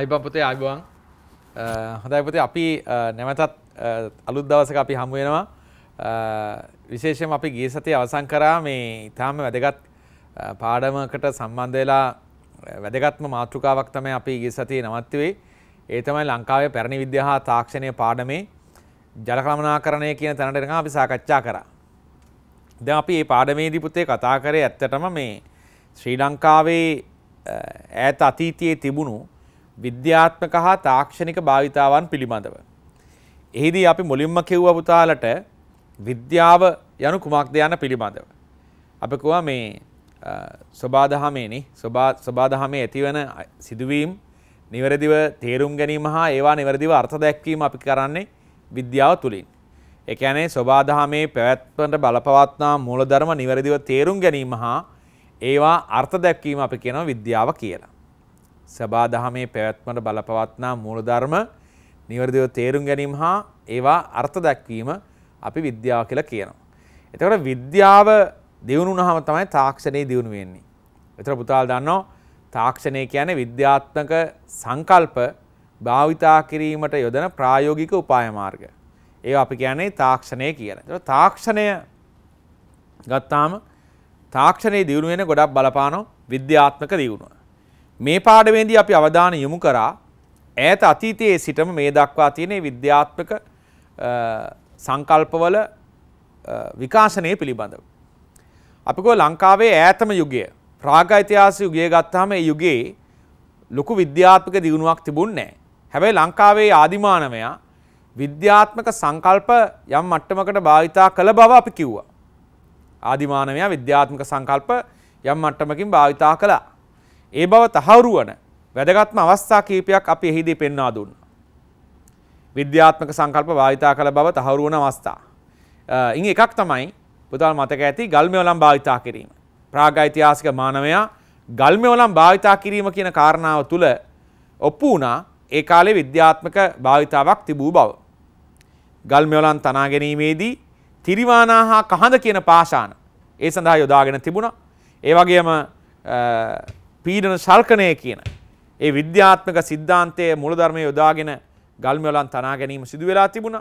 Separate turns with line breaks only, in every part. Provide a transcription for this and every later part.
අයිබම්පතේ අයිබුවන් හොඳයිපතේ අපි නැමතත් අලුත් දවසක අපි හමුවෙනවා විශේෂම අපි ගිය සතිය අවසන් කරා මේ ඉතාම වැදගත් පාඩමකට සම්බන්ධ වෙලා වැදගත්ම මාතෘකාවක් තමයි අපි ගිය සතියේ නවත්තුවේ ඒ තමයි ලංකාවේ පැරණි විද්‍යා හා තාක්ෂණය පාඩමේ ජලකළමනාකරණය කියන තැනට එනකම් අපි සාකච්ඡා කරා. දැන් අපි මේ පාඩමේදී පුතේ කතා කරේ ඇත්තටම මේ ශ්‍රී ලංකාවේ ඈත අතීතයේ තිබුණු විද්‍යාත්මක හා තාක්ෂණික භාවිතාවන් පිළිබඳව. එහිදී අපි මුලින්ම කිව්ව පුතාලට විද්‍යාව යනු කුමක්ද යන පිළිබඳව. අප කිව්වා මේ සබාදහමේනි සබාදහමේ ඇතිවන සිදුවීම් නිවැරදිව තේරුම් ගැනීම හා ඒවා නිවැරදිව අර්ථ දැක්වීම අපි කරන්නේ විද්‍යාව තුළින්. ඒ කියන්නේ සබාදහමේ පැවැත්මට බලපවත්නා මූලධර්ම නිවැරදිව තේරුම් ගැනීම හා ඒවා අර්ථ දැක්වීම අපි කියනවා විද්‍යාව කියලා. සබා දහමේ පැවැත්මට බලපවත්නා මූලධර්ම නිවැරදිව තේරුම් ගැනීම හා ඒවා අර්ථ දැක්වීම අපි විද්‍යාව කියලා කියනවා. එතකොට විද්‍යාව දියුණු වුණාම තමයි තාක්ෂණය දියුණු වෙන්නේ. එතකොට පුතාල් දන්නවා තාක්ෂණය කියන්නේ විද්‍යාත්මක සංකල්ප භාවිතා කිරීමට යොදන ප්‍රායෝගික උපාය මාර්ග. ඒවා අපි කියන්නේ තාක්ෂණය කියලා. එතකොට තාක්ෂණය ගත්තාම තාක්ෂණයේ දියුණුවෙන ගොඩක් බලපානෝ විද්‍යාත්මක දියුණුව. මේ පාඩමේදී අපි අවධානය යොමු කරා ඈත අතීතයේ සිටම මේ දක්වා තියෙන විද්‍යාත්මක සංකල්පවල විකාශනය පිළිබඳව. අපි කො ලංකාවේ ඈතම යුගය ප්‍රාග ඓතිහාසික යුගය ගත්තාම ඒ යුගයේ ලොකු විද්‍යාත්මක දියුණුවක් තිබුණේ නැහැ. හැබැයි ලංකාවේ ආදිමානවයා විද්‍යාත්මක සංකල්ප යම් මට්ටමකට භාවිතා කළ බව අපි කිව්වා. ආදිමානවයා විද්‍යාත්මක සංකල්ප යම් මට්ටමකින් භාවිතා කළා. ඒ බව තහවුරු වන වැදගත්ම අවස්ථා කීපයක් අපි එහිදී පෙන්වා දුන්න. විද්‍යාත්මක සංකල්ප භාවිතා කළ බව තහවුරු වන අවස්ථා. ඉන් එකක් තමයි පුතාල් මතක ඇති ගල්මෙවලම් භාවිතා කිරීම. ප්‍රාගයිතිහාසික මානවයා ගල්මෙවලම් භාවිතා කිරීම කියන කාරණාව තුළ ඔප්පු වුණා ඒ කාලේ විද්‍යාත්මක භාවිතාවක් තිබූ බව. ගල්මෙවලන් තනා ගැනීමේදී තිරිවානා හා කහඳ කියන පාෂාන ඒ සඳහා යොදාගෙන තිබුණා. ඒ වගේම පීඩන ශල්කනය කියන. ඒ විද්‍යාත්මක සිද්ධාන්තය මුලධර්මය යොදාගෙන ගල්මවලන් තනා ගැනීම සිදු වෙලා තිබුණ.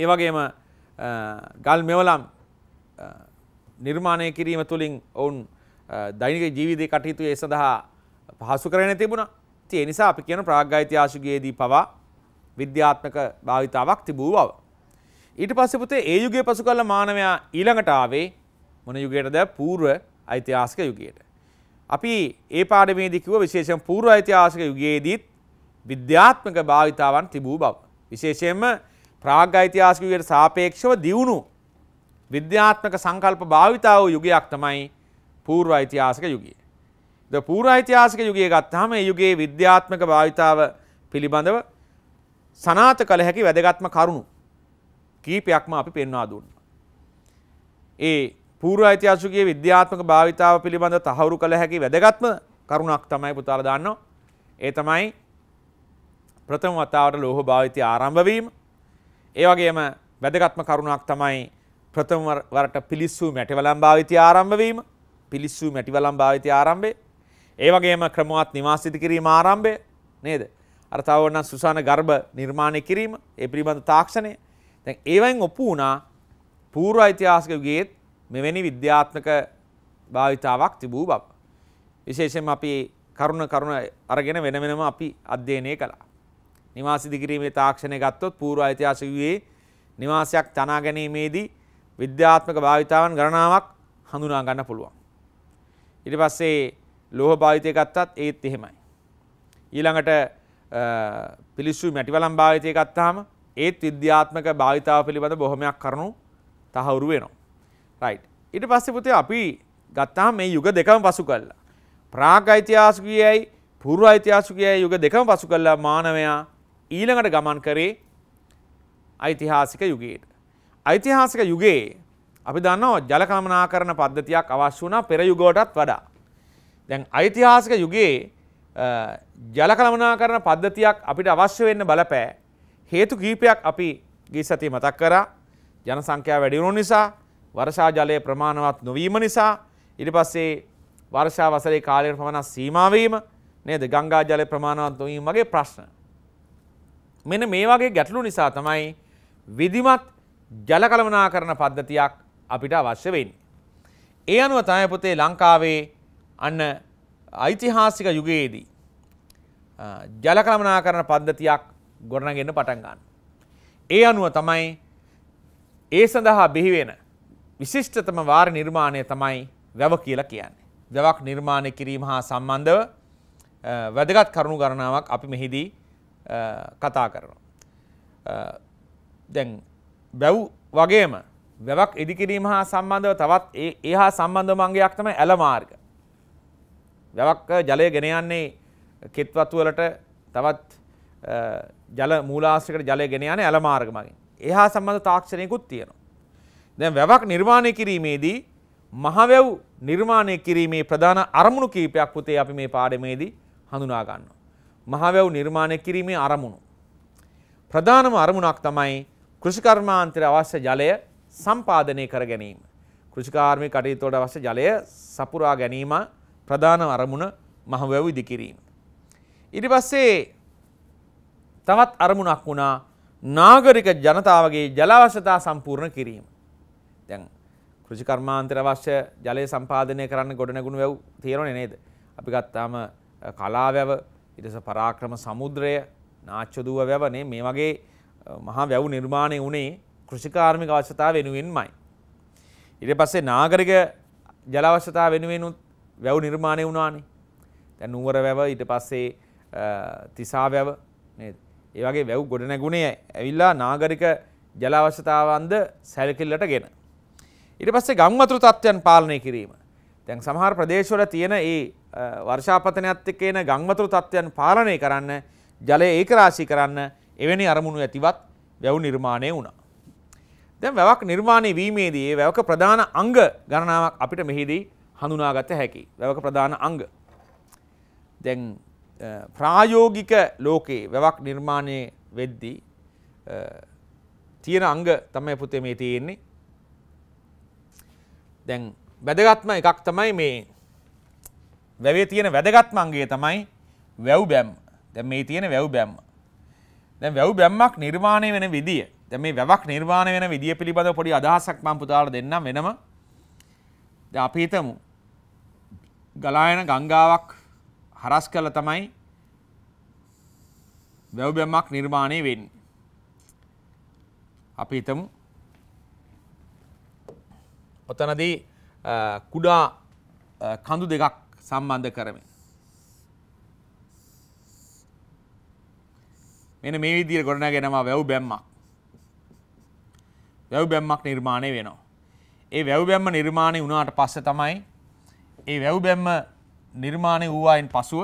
ඒවගේම ගල් මෙවලම් නිර්මාණය කිරීම තුළින් ඔවුන් දෛනික ජීවිතය කටයුතු ඒ සඳහා පහසු කරන තිබුණ තිය නිසා අපි කියන ප්‍රාග්ගයිතියාශුගේදී පවා විද්‍යාත්මක භාවිතාවක් තිබූ බව. ඊට පස්සෙපුතේ ඒ යුගේ පසු කල්ල මානවයා ඊළඟට ආවේ මොන යුගයටද පූර්ව ඓතිහාසික යුගයට. අපි ඒ පාඩමේදී කිව්ව විශේෂයෙන් පූර්ව ඓතිහාසික යුගයේදීත් විද්‍යාත්මක භාවිතාවන් තිබූ බව. විශේෂයෙන්ම ප්‍රාග් ඓතිහාසික යුගයට සාපේක්ෂව දියුණු විද්‍යාත්මක සංකල්ප භාවිතා වූ යුගයක් තමයි පූර්ව ඓතිහාසික යුගය. ද පූර්ව ඓතිහාසික යුගය ගත්තාම ඒ යුගයේ විද්‍යාත්මක භාවිතාව පිළිබඳව සනාත කළ හැකි වැදගත්ම කරුණු කීපයක්ම අපි පෙන්වා දුන්නා. ඒ පූර්ව ඓතිහාසිකයේ විද්‍යාත්මක භාවිතාව පිළිබඳ තහවුරු කළ හැකි වැදගත්ම කරුණක් තමයි පුතාලා දාන්නෝ. ඒ තමයි ප්‍රථම වතාවට ලෝහ භාවිතය ආරම්භ වීම. ඒ වගේම වැදගත්ම කරුණක් තමයි ප්‍රථම වරට පිලිස්සු මැටිවලම් භාවිතය ආරම්භ වීම. පිලිස්සු මැටිවලම් භාවිතය ආරම්භය. ඒ වගේම ක්‍රමවත් නිවාස ඉදි කිරීම ආරම්භය නේද? අර තව ඕනනම් සුසාන ගර්භ නිර්මාණය කිරීම ඒ පිළිබඳ තාක්ෂණය. දැන් ඒවෙන් ඔප්පු වුණා පූර්ව ඓතිහාසික යුගයේත් මෙවැනි විද්‍යාත්මක භාවිතාවක් තිබූ බව. විශේෂයෙන් අපි කරුණ කරුණ අරගෙන වෙන වෙනම අපි අධ්‍යයනය කළා. නිවාස ඉදිකිරීමේ තාක්ෂණය ගත්තොත් පූර්ව ඓතිහාසික යුගයේ නිවාසයක් තනා ගැනීමේදී විද්‍යාත්මක භාවිතාවන් ගණනාවක් හඳුනා ගන්න පුළුවන්. ඊට පස්සේ ලෝහ භාවිතය ගත්තත් ඒත් එහෙමයි. ඊළඟට පිළිස්සු මැටිවලම් භාවිතය ගත්තාම ඒත් විද්‍යාත්මක භාවිතාව පිළිබඳ බොහොමයක් කරුණු තහවුරු වෙනවා. රයිට් ඊට පස්සේ පුතේ අපි ගත්තාම මේ යුග දෙකම පසු කළා. ප්‍රාග් ඓතිහාසිකයයි පූර්ව ඓතිහාසිකයයි යුග දෙකම පසු කළා මානවයා ඊළඟට ගමන් කරේ ඓතිහාසික යුගයට. ඓතිහාසික යුගයේ අපි දන්නවා ජල කමනාකරණ පද්ධතියක් අවශ්‍ය වුණා පෙර යුගවටත් වඩා. දැන් ඓතිහාසික යුගයේ ජල කමනාකරණ පද්ධතියක් අපිට අවශ්‍ය වෙන්න බලපෑ. හේතු කීපයක් අපි ගිය සතියේ මතක් කරා. ජන සංඛ්‍යාව වැඩි වුණු නිසා වර්ෂා ජලය ප්‍රමාණවත් නොවීම නිසා ඉරි පස්සේ වර්ෂා වසරේ කාලයට පමණක් සීමාවීම නේද ගංගා ජලය ප්‍රමාණවත් නොවීම වගේ ප්‍රශ්න. මෙන මේ වගේ ගැටලු නිසා තමයි විධිමත් ජල කළමනාකරණ පද්ධතියක් අපිට අවශ්‍ය වෙන්නේ. ඒ අනුව තමයි පුතේ ලංකාවේ අන්න ඓතිහාසික යුගයේදී ජල කළමනාකරණ පද්ධතියක් ගොඩනගෙන්න පටන් ගන්න. ඒ අනුව තමයි ඒ සඳහා බිහිවෙන විශිෂ්ටතම වාර නිර්මාණය තමයි වැව කියලා කියන්නේ. වැවක් නිර්මාණය කිරීම හා සම්බන්ධව වැදගත් කරුණු ගණනාවක් අපි මෙහිදී කතා කරනවා. දැන් වැව් වගේම වැවක් ඉදිකිරීම හා සම්බන්ධව තවත් ඒ හා සම්බන්ධ මංගයක් තමයි ඇල මාර්ග. වැවක් ජලය ගෙන යන්නේ කෙත්වතු වලට තවත් ජල මූලාශ්‍රයකට ජලය ගෙන යන්නේ ඇල මාර්ග මගින්. ඒ හා සම්බන්ධ තාක්ෂණයකුත් තියෙනවා. දැන් වැවක් නිර්මාණය කිරීමේදී මහවැව් නිර්මාණය කිරීමේ ප්‍රධාන අරමුණු කීපයක් පුතේ අපි මේ පාඩමේදී හඳුනා ගන්නවා. මහවැව් නිර්මාණය කිරීමේ අරමුණු. ප්‍රධානම අරමුණක් තමයි කෘෂිකර්මාන්තර අවශ්‍ය ජලය සම්පාදනය කර ගැනීම. කෘෂිකාර්මික කටයුතුවලට අවශ්‍ය ජලය සපුරා ගැනීම ප්‍රධාන අරමුණ මහවැව් ඉදිකිරීම. ඊට පස්සේ තවත් අරමුණක් වුණා නාගරික ජනතාවගේ ජල අවශ්‍යතා සම්පූර්ණ කිරීම. දැන් කෘෂි කර්මාන්තර අවශ්‍ය ජලය සම්පාදනය කරන්න ගොඩනැගුණු වැව් තියෙනවනේ නේද? අපි ගත්තාම කලා වැව, ඊට පස්සේ පරාක්‍රම සමුද්‍රය, නාච්චදුව වැව නේ මේ වගේ මහා වැව් නිර්මාණය වුණේ කෘෂිකාර්මික අවශ්‍යතාව වෙනුවෙන්මයි. ඊට පස්සේ නාගරික ජල අවශ්‍යතාව වෙනුවෙනුත් වැව් නිර්මාණය වුණානේ. දැන් නුවර වැව ඊට පස්සේ තිසා වැව නේද? ඒ වගේ වැව් ගොඩනැගුණේ ඇවිල්ලා නාගරික ජල අවශ්‍යතාවන්ද සැලකිල්ලට ගෙන. ඉට පස්සේ ගංවතුරු තත්ත්වයන් පාලනය කිරීම. තැන් සමහර ප්‍රදේශවල තියෙන ඒ වර්ෂාපතනයක්ත් එක්ක එන ගංවතුරු තත්ත්වයන් පාලනය කරන්න ජලය ඒකරාශී කරන්න එවැනි අරමුණු ඇතිවත් වැව් නිර්මාණය වුණා. දැන් වැවක් නිර්මාණය වීමේදී ඒ වැවක ප්‍රධාන අංග ගණනාවක් අපිට මෙහිදී හඳුනාගත හැකි. වැවක ප්‍රධාන අංග. දැන් ප්‍රායෝගික ලෝකයේ වැවක් නිර්මාණය වෙද්දී තියෙන අංග තමයි පුතේ මේ තියෙන්නේ දැන් වැදගත්ම එකක් තමයි මේ වැවේ තියෙන වැදගත්ම අංගය තමයි වැව් බැම්ම. දැන් මේ තියෙන වැව් බැම්ම. දැන් වැව් බැම්මක් නිර්මාණය වෙන විදිය. දැන් මේ වැවක් නිර්මාණය වෙන විදිය පිළිබඳව පොඩි අදහසක් මම පුතාලට දෙන්නම් වෙනම. දැන් අපි හිතමු ගලායන ගංගාවක් හරස් කරලා තමයි වැව් බැම්මක් නිර්මාණය වෙන්නේ. අපි හිතමු ඔතනදී කුඩා කඳු දෙකක් සම්බන්ධ කරමින්. මෙන මේ විදිර ගොඩනගෙනවා වැව් බැම්මක්. වැව් බැම්මක් නිර්මාණය වෙනවා. ඒ වැව් බැම්ම නිර්මාණය වුණාට පස්ස තමයි ඒ වැව් බැම්ම නිර්මාණය වූවායින් පසුව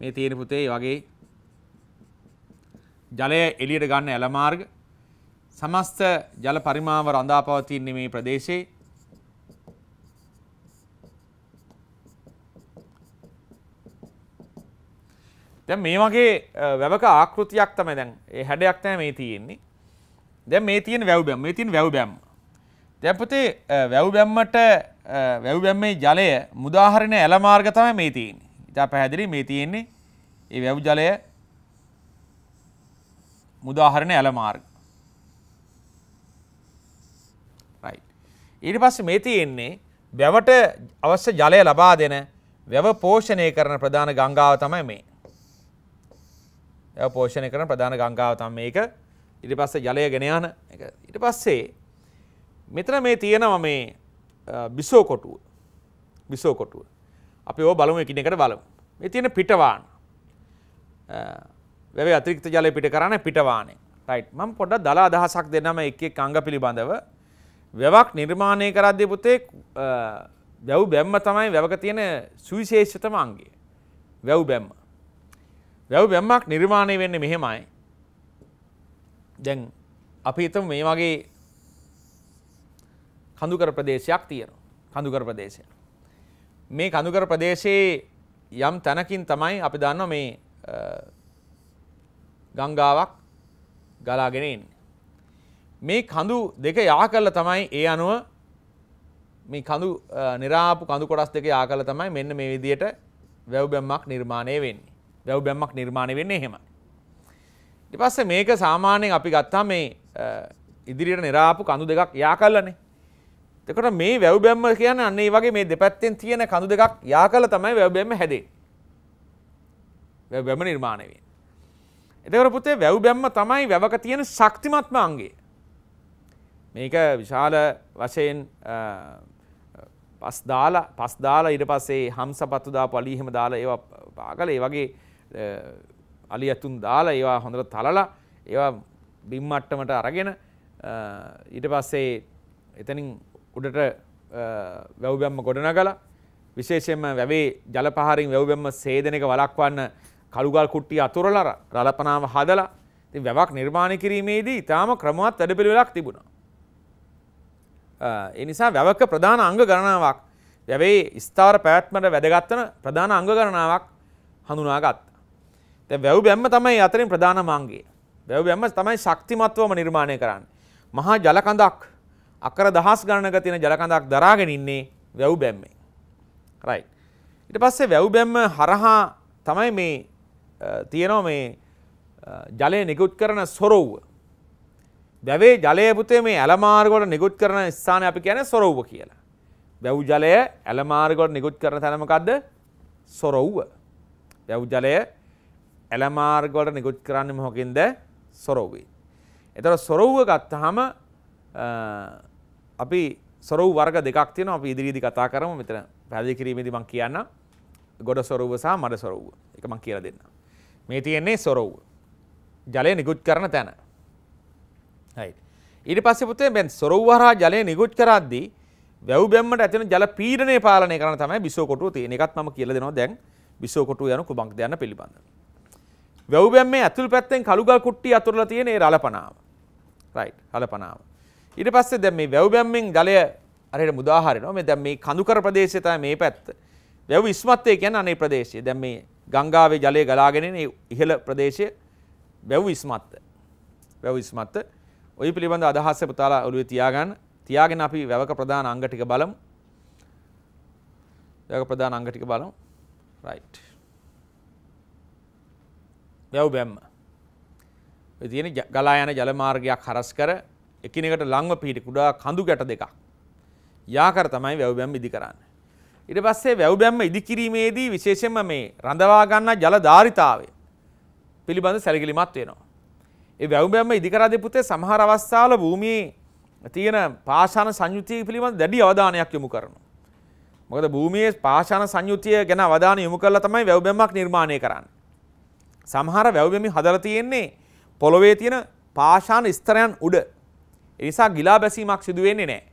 මේ තියෙන පුතේ වගේ ජලය එලියට ගන්න ඇලමාර්ග සමස්ත ජල පරිමාව රඳාපවතින්නේ මේ ප්‍රදේශයේ දැන් මේ වගේ වැවක ආකෘතියක් තමයි දැන් ඒ හැඩයක් තමයි මේ තියෙන්නේ දැන් මේ තියෙන වැව් බැම් මේ තියෙන වැව් බැම් දැන් පුතේ වැව් බැම්මට වැව් බැම්මේ ජලය මුදාහරින ඇලමාර්ග තමයි මේ තියෙන්නේ ඉතා පැහැදිලි මේ තියෙන්නේ ඒ වැව් ජලය මුදාහරණ ඇල මාර්ග. ඊට පස්සේ මේ තියෙන්නේ වැවට අවශ්‍ය ජලය ලබා දෙන වැව පෝෂණය කරන ප්‍රධාන ගංගාව තමයි මේ. වැව පෝෂණය කරන ප්‍රධාන ගංගාව තමයි මේක. ඊට පස්සේ ජලය ගෙන යන එක. ඊට පස්සේ මෙතන මේ තියෙනවා මේ බිසෝ කොටුව. බිසෝ කොටුව. අපි ඕව බලමු එකිනෙකට බලමු. මේ තියෙන පිටවාන. වැවේ අතිරික්ත ජලය පිට කරන්න පිටවානේ රයිට් මම පොඩ්ඩක් දලා අදහසක් දෙන්නම එක් එක් අංග පිළිබඳව වැවක් නිර්මාණය කරද්දී පුතේ වැව් බැම්ම තමයි වැවක තියෙන සුවිශේෂතම අංගය වැව් බැම්ම වැව් බැම්මක් නිර්මාණය වෙන්නේ මෙහෙමයි දැන් අපි හිතමු මේ වගේ කඳුකර ප්‍රදේශයක් තියෙනවා කඳුකර ප්‍රදේශය මේ කඳුකර ප්‍රදේශයේ යම් තැනකින් තමයි අපි දන්නවා මේ ගංගාවක් ගලාගෙන එන්නේ. මේ කඳු දෙක යා කරලා තමයි ඒ අනුව මේ කඳු නිරාපු කඳු කොටස් දෙක යා කරලා තමයි මෙන්න මේ විදියට වැව් බැම්මක් නිර්මාණය වෙන්නේ. වැව් බැම්මක් නිර්මාණය වෙන්නේ එහෙමයි. ඊට පස්සේ මේක සාමාන්‍යයෙන් අපි ගත්තා මේ ඉදිරියට නිරාපු කඳු දෙකක් යා කරලානේ. එතකොට මේ වැව් බැම්ම කියන්නේ අන්න ඒ වගේ මේ දෙපැත්තෙන් තියෙන කඳු දෙකක් යා කරලා තමයි වැව් බැම්ම හැදෙන්නේ. වැව් බැම්ම නිර්මාණය වෙන්නේ. එතකට පුතේ වැව් බැම්ම තමයි වැවක තියෙන ශක්තිමත්ම අන්ගේ. මේක විශාල වශයෙන් පස් දාල පස් දාල ඉට පස්සේ හම් සපත්තු දා පලීහෙම දාල ඒවා පාගල ඒ වගේ අලි ඇතුන් දාලා ඒවා හොඳට තලලා ඒවා බිම්මට්ටමට අරගෙන ඊට පස්සේ එතනින් උඩට වැව්බැම්ම ගොඩනගලා විශේෂයෙන්ම වැවේ ජලපහරින් වැව්බැම්ම සේදන එක වලක්වන්න කළුගල් කුට්ටිය අතුරලර රලපනාව හදලා ඉතින් වැවක් නිර්මාණය කිරීමේදී ඊටාම ක්‍රමවත් වැඩපිළිවෙලක් තිබුණා. ඒ නිසා වැවක ප්‍රධාන අංග ගණනාවක් වැවේ ස්ථාවර පැවැත්මට වැදගත් වෙන ප්‍රධාන අංග ගණනාවක් හඳුනාගත්තා. දැන් වැව් බැම්ම තමයි අතරින් ප්‍රධානම අංගය. වැව් බැම්ම තමයි ශක්තිමත්වම නිර්මාණය කරන්නේ. මහා ජල කඳක් අකර දහස් ගණනක තියෙන ජල කඳක් දරාගෙන ඉන්නේ වැව් බැම්මෙන්. රයිට්. ඊට පස්සේ වැව් බැම්ම හරහා තමයි මේ තියෙනවා මේ ජලය නිකුත් කරන සොරව්ව. වැැවේ ජලයපුතේ මේ ඇලමාර්ගොට නිකුත් කරන ස්ථාන අපි කියන සොරව්ව කියලා. වැැව් ජලය ඇලමාර්ගොට නිකුත් කරන තැනමකක්ද සොරව්ව. වැැව් ජලය ඇලමාර්ගොට නිකුත් කරන්න මොකින්ද සොරව්වේ. එතර සොරව්ව ගත්තහම අපි සොරව් වර්ග දෙකක් තියෙන අපි ඉදිරිදි කතා කරම මෙතන පැදිි කිරීමේදි මං කියන්න ගොඩ සොරව්ව සහ මඩ සොරව්ව එක මං කියර දෙන්නා. මේ තියෙන්නේ සොරව්ව. ජලය නිකුත් කරන තැන. හරි. ඊට පස්සේ පුතේ දැන් සොරව්ව හරහා ජලය නිකුත් කරද්දී වැව් බැම්මට ඇතිවන ජල පීඩනය පාලනය කරන තමයි බිසෝ කොටුව තියෙන්නේ. ඒකත් මම කියලා දෙනවා දැන් බිසෝ කොටුව යන කුඹක් දයන්න පිළිබඳව. වැව් බැම්මේ ඇතුල් පැත්තෙන් කළුගල් කුට්ටිය අතුරලා තියෙන ඒ රළපනාව. රයිට් රළපනාව. ඊට පස්සේ දැන් මේ වැව් බැම්මෙන් ජලය අරහෙට මුදාහරිනවා. මේ දැන් මේ කඳුකර ප්‍රදේශය තමයි මේ පැත්ත. වැව් ඉස්මත්තේ කියන්නේ අනේ ප්‍රදේශය. දැන් මේ ගංගාවේ ජලය ගලාගෙන එන ඉහළ ප්‍රදේශය වැව් ඉස්මත්ත. වැව් ඉස්මත්ත. ওই පිළිබඳ අදහස් පුතාලා ඔළුවේ තියාගන්න. තියාගෙන අපි වැවක ප්‍රධාන අංග ටික බලමු. වැවක ප්‍රධාන අංග ටික බලමු. right. වැව් බැම්ම. ඔය තියෙන ගලා යන ජල මාර්ගයක් හරස් කර එකිනෙකට ලංව පිහිටි කුඩා කඳු ගැට දෙකක්. යාකර තමයි වැව් බැම්ම ඉදි කරන්නේ. ඉට පස්සේ වැව්බැම්ම ඉදිකිරීමේදී විශේෂෙන්ම මේ රඳවාගන්න ජල ධාරිතාවය පිළිබඳ සැලකිලිමත් වෙනවා. ඒ වැව්බැම්ම ඉදිකරදි පුතේ සමහර අවස්ථාවල භූමියේ තියෙන පාෂාණ සංයුතිය පිළිබඳ දැඩි අවධානයක් යොමු කරනවා. මොකද භූමියේ පාෂාණ සංයුතිය ගැන අවධානය යොමු කරලා තමයි වැව්බැම්මක් නිර්මාණය කරන්නේ. සමහර වැව්බැමි හදලා තියෙන්නේ පොළොවේ තියෙන පාෂාණ ස්තරයන් උඩ. ඒ නිසා ගිලා බැසීමක් සිදු වෙන්නේ නැහැ.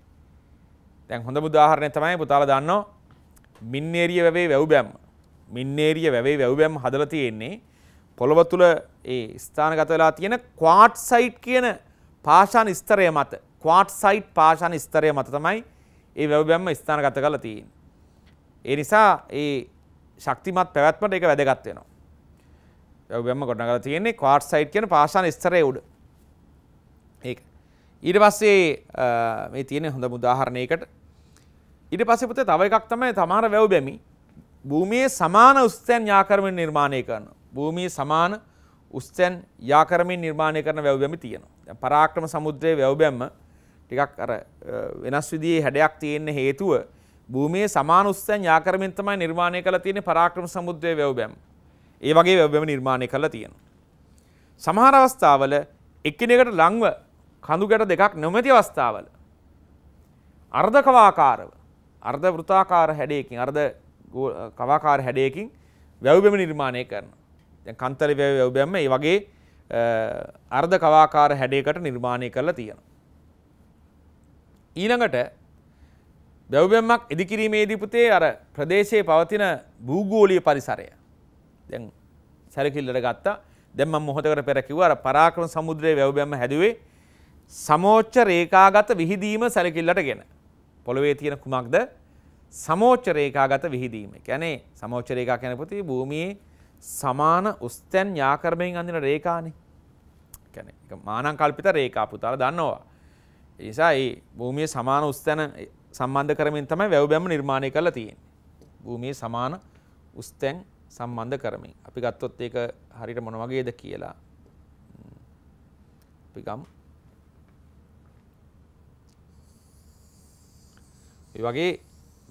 දැන් හොඳ උදාහරණයක් තමයි පුතාලා දන්නවා මින්නේරිය වැවේ වැව්බැම් මින්නේරිය වැවේ වැව්බැම් හදල තියෙන්නේ පොළොව තුළ ඒ ස්ථානගත වෙලා තියෙන ක්වාට් සයිට් කියන පාෂාන ස්තරය මත ක්වාට් සයිට් පාෂාන ස්තරය මත තමයි ඒ වැව්බැම්ම ස්ථානගත කරලා තියෙන්නේ. ඒ නිසා ඒ ශක්තිමත් පැවැත්මට ඒක වැදගත් වෙනවා. වැව්බැම්ම ගොඩනගලා තියෙන්නේ ක්වාට් සයිට් කියන පාෂාන ස්තරයේ උඩ. ඒක. ඊට පස්සේ මේ තියෙන හොඳ උදාහරණයකට ඉට පසපුතේ තව එකක් තමයි තමාර වැැව් බැමි භූමියේ සමාන උස්තැන් යාකරමින් නිර්මාණය කරන. භූමී සමාන උස්තැන් යාකරමින් නිර්මාණය කරන වැැව්බැමි තියෙනවා. පරාක්‍රම සමුද්‍රය වැැව්බැම්ම ටිකක් අර වෙනස් විදිේ හැඩයක් තියෙන්න හේතුව භූමේ සමානුස්තන් යාකරමින් තමයි නිර්මාණය කළ තියෙන පරාක්‍රම සමුද්‍රය වැව්බැම්. ඒ වගේ වැව්බැම නිර්මාණය කළ තියෙන. සමහර අවස්ථාවල එක්කෙනෙකට ලංව කඳු ගැට දෙකක් නොමැති අවස්ථාවල. අර්ධකවාකාරව අර්ධ වෘතාකාර හැඩයකින් අර්ධ කවාකාර හැඩයකින් වැව්බැම නිර්මාණය කරන. දැන් කන්තර වැව් වැව්බැම්ම ඒ වගේ අර්ධ කවාකාර හැඩයකට නිර්මාණය කරලා තියෙනවා. ඊළඟට වැව්බැම්මක් ඉදිකිරීමේදී පුතේ අර ප්‍රදේශයේ පවතින භූගෝලීය පරිසරය. දැන් සැලකිල්ලට ගත්තා. දැන් මම මොහොතකට පෙර කිව්වා අර පරාක්‍රම සමුද්‍රයේ වැව්බැම්ම හැදුවේ සමෝච්ච රේඛාගත විහිදීම සැලකිල්ලටගෙන. පොළොවේ තියෙන කුමක්ද සමෝච්ච රේඛාගත විහිදීම. ඒ කියන්නේ සමෝච්ච රේඛා කියන පොතේ භූමියේ සමාන උස්තැන් යාකර්මයෙන් අඳින රේඛානේ. ඒ කියන්නේ ඒක මානංකල්පිත රේඛා පුතාලා දන්නවා. ඒ නිසා මේ භූමියේ සමාන උස්තැන සම්බන්ධ කරමින් තමයි වැව් බැම්ම නිර්මාණය කරලා තියෙන්නේ. භූමියේ සමාන උස්තැන් සම්බන්ධ කරමින්. අපි ගත්තොත් ඒක හරියට මොන වගේද කියලා. අපි ගමු ඒ වගේ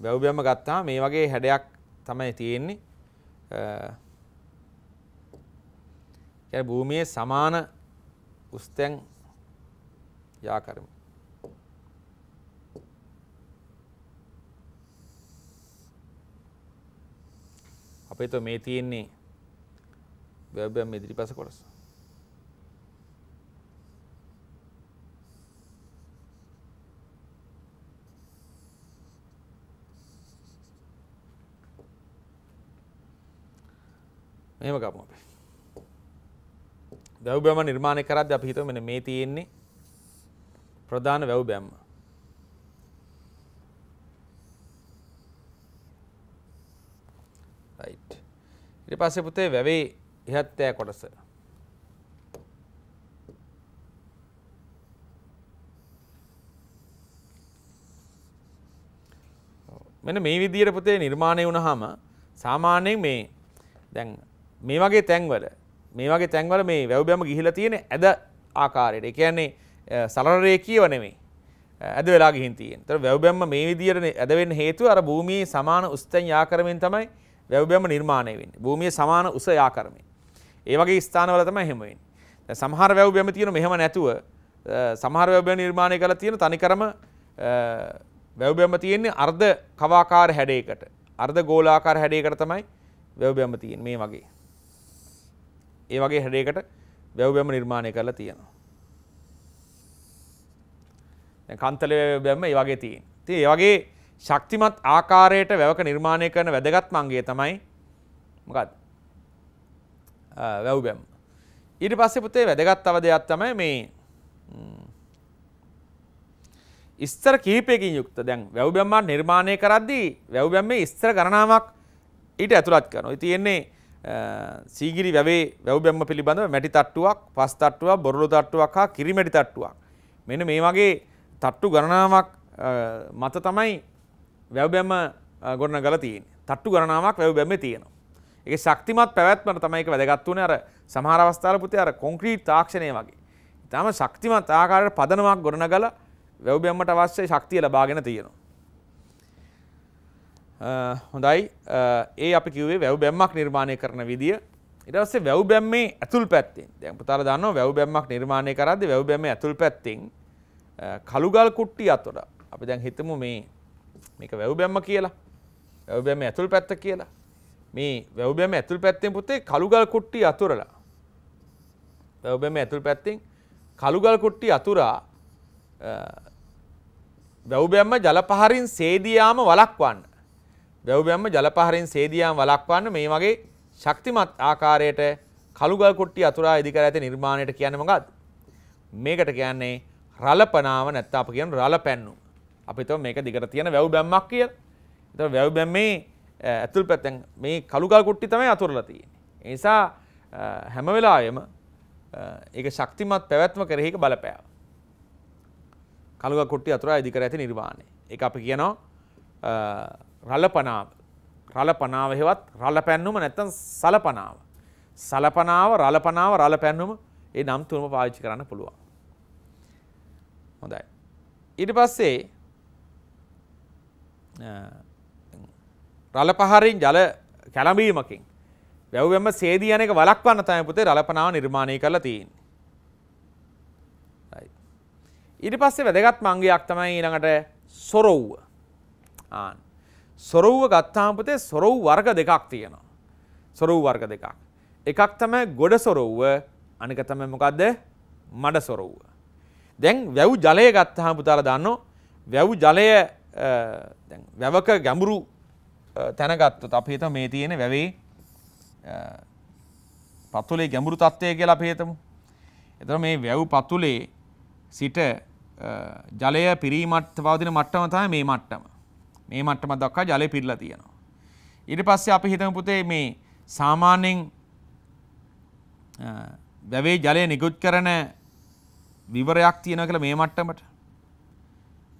වැව්බැම්ම ගත්තා මේ වගේ හැඩයක් තමයි තියෙන්නේ භූමියේ සමාන උස්තැන් යා කරමු අපේ තෝ මේ තියෙන්නේ වැව්බැම් ඉදිරිපස කොටස මෙහම ගමු අපි වැැව්බැම නිර්මාණය කරත් අප හිතව මෙන මේ තියෙන්නේ ප්‍රධාන වැැව් බැම්ම ඉට පස්සෙ පුතේ වැවේ ඉහත්තෑ කොටස මෙන මේ විදියට පුතේ නිර්මාණය වුණ හාම සාමාන්‍යයෙන් මේ දැන් මේ වගේ තැන්වල මේ වගේ තැන්වල මේ වැව්බැම ගිහිලා තියෙන ඇද ආකාරයට. ඒ කියන්නේ සරල රේඛීව නෙමෙයි. ඇද වෙලා ගිහින් තියෙන. ඒතර වැව්බැම මේ විදියට ඇද වෙන්න හේතුව අර භූමියේ සමාන උස්තෙන් යාකරමින් තමයි වැව්බැම නිර්මාණය වෙන්නේ. භූමියේ සමාන උස යාකරමින්. ඒ වගේ ස්ථානවල තමයි එහෙම වෙන්නේ. දැන් සමහර වැව්බැම තියෙන මෙහෙම නැතුව සමහර වැව්බැම නිර්මාණය කරලා තියෙන තනිකරම වැව්බැම තියෙන්නේ අර්ධ කවාකාර හැඩයකට. අර්ධ ගෝලාකාර හැඩයකට තමයි වැව්බැම තියෙන්නේ මේ වගේ. ඒ වගේ හැඩයකට වැව්බැම නිර්මාණය කරලා තියෙනවා. දැන් කන්තල වැව්බැම ඒ වගේ තියෙන. ඉතින් ඒ වගේ ශක්තිමත් ආකාරයට වැවක නිර්මාණය කරන වැදගත්ම අංගය තමයි මොකක්ද? වැව්බැම. ඊට පස්සේ පුතේ වැදගත් තව දෙයක් තමයි මේ ස්තර කිහිපයකින් යුක්ත දැන් වැව්බැම්මා නිර්මාණය කරද්දී වැව්බැම්මේ ස්තර ගණනාවක් ඊට ඇතුළත් කරනවා. ඉතින් එන්නේ සීගිරි වැවේ වැව්බැම්ම පිළිබඳව මැටි තට්ටුවක් පස් තට්ටුවක් බොරලු තට්ටුවක් හා කිරිමැටි තට්ටුවක්. මෙන මේ වගේ තට්ටු ගණනාවක් මත තමයි වැව්බැම්ම ගොඩන ගල තියෙන් තට්ටු ගණනාවක් වැව්බැම්ම තියෙනවා. එක ශක්තිමත් පැවැත්මට තමයික වැදගත් වන අර සමහර අවස්ථාල පුති අර කොංක්‍රීට් තාක්ෂණය වගේ. ඉතාම ශක්තිමත් ආකාරයට පදනමක් ගොඩන ගල වැව්බැම්මට අවශ්‍ය ශක්තිය ලබාගෙන තියෙනවා. හොඳයි ඒ අපි කිවේ වැව් බැම්මක් නිර්මාණය කරන විදිිය ඉටවස්සේ වැව් බැම්මේ ඇතුල් පැත්තින් දැ පුතාර දන්න වැව් බැම්මක් නිර්මාණය කරද වැව් බැම ඇතුල් පැත්තිං කළුගල් කුට්ටි අතොට අපි දැන් හිතමු මේ මේක වැව් බැම්ම කියලා වැව් බැම ඇතුල් පැත්ත කියලා මේ වැව් බැම ඇතුල් පැත්තෙන් පුතේ කළුගල් කුට්ටි අතුරලා වැව් බැම ඇතුල් පැත්තෙන් කළුගල් කුට්ටි අතුරා වැව් බැම්ම ජල පහරින් සේදියාම වළක්වන්න වැව්බැම්ම ජලපහරෙන් සේදියම් වලක්වන්න මේ වගේ ශක්තිමත් ආකාරයට කළුගල් කොට්ටි අතුරා ඉදිකර ඇති නිර්මාණයට කියන්නේ මොකක්ද? මේකට කියන්නේ රළපනාව නැත්නම් අපි කියන රළපැන්නුම. අපි හිතමු මේක දිගට තියෙන වැව්බැම්මක් කියලා. ඒතර වැව්බැම්මේ ඇතුල් පැත්තෙන් මේ කළුගල් කොට්ටි තමයි අතුරලා තියෙන්නේ. ඒ නිසා හැම වෙලාවෙම ඒක ශක්තිමත් පැවැත්ම කරෙහික බලපෑව. කළුගල් කොට්ටි අතුරා ඉදිකර ඇති නිර්මාණය. ඒක අපි කියනවා රලපනාව. රලපනාව හෙවත් රල පැන්නුම නැත්තන් සලපනාව. සලපනාව රලපනාව රල පැන්නුම ඒ නම් තුනම පාවිච්චි කරන්න පුළුවන්. හොඳයි. ඊට පස්සේ රල පහරින් ජල කැළඹීමකින් වැැව්වම සේදියන එක වලක්වන්න තමයි පුතේ රලපනාව නිර්මාණය කරලා තියෙන්නේ. ඊට පස්සේ වැදගත් මංගයක් තමයි ඊළඟට සොරව්ව. ආන් සොරව්ව ගත්තාම්පතේ සොරව් වර්ග දෙකක් තියෙනවා. සොරව් වර්ග දෙකක්. එකක් තමයි ගොඩ සොරව්ව අනික තමයි මොකද්ද මඩ සොරව්ව. දැන් වැව් ජලය ගත්තාම පුතාලා දන්නෝ වැව් ජලය වැවක ගැඹුරු තැනගත්තොත් අපි හිතමු මේ තියෙන වැවේ පතුලේ ගැඹුරු තත්ත්වය කියලා අපි හිතමු. එතකොට මේ වැව් පතුලේ සිට ජලය පිරීමට පවතින මට්ටම තමයි මේ මට්ටම. මේ මට්ටම දක්වා ජලය පිරලා තියෙනවා. ඊට පස්සේ අපි හිතමු පුතේ මේ සාමාන්‍යයෙන් වැවේ ජලය නිකුත් කරන විවරයක් තියෙනවා කියලා මේ මට්ටමට.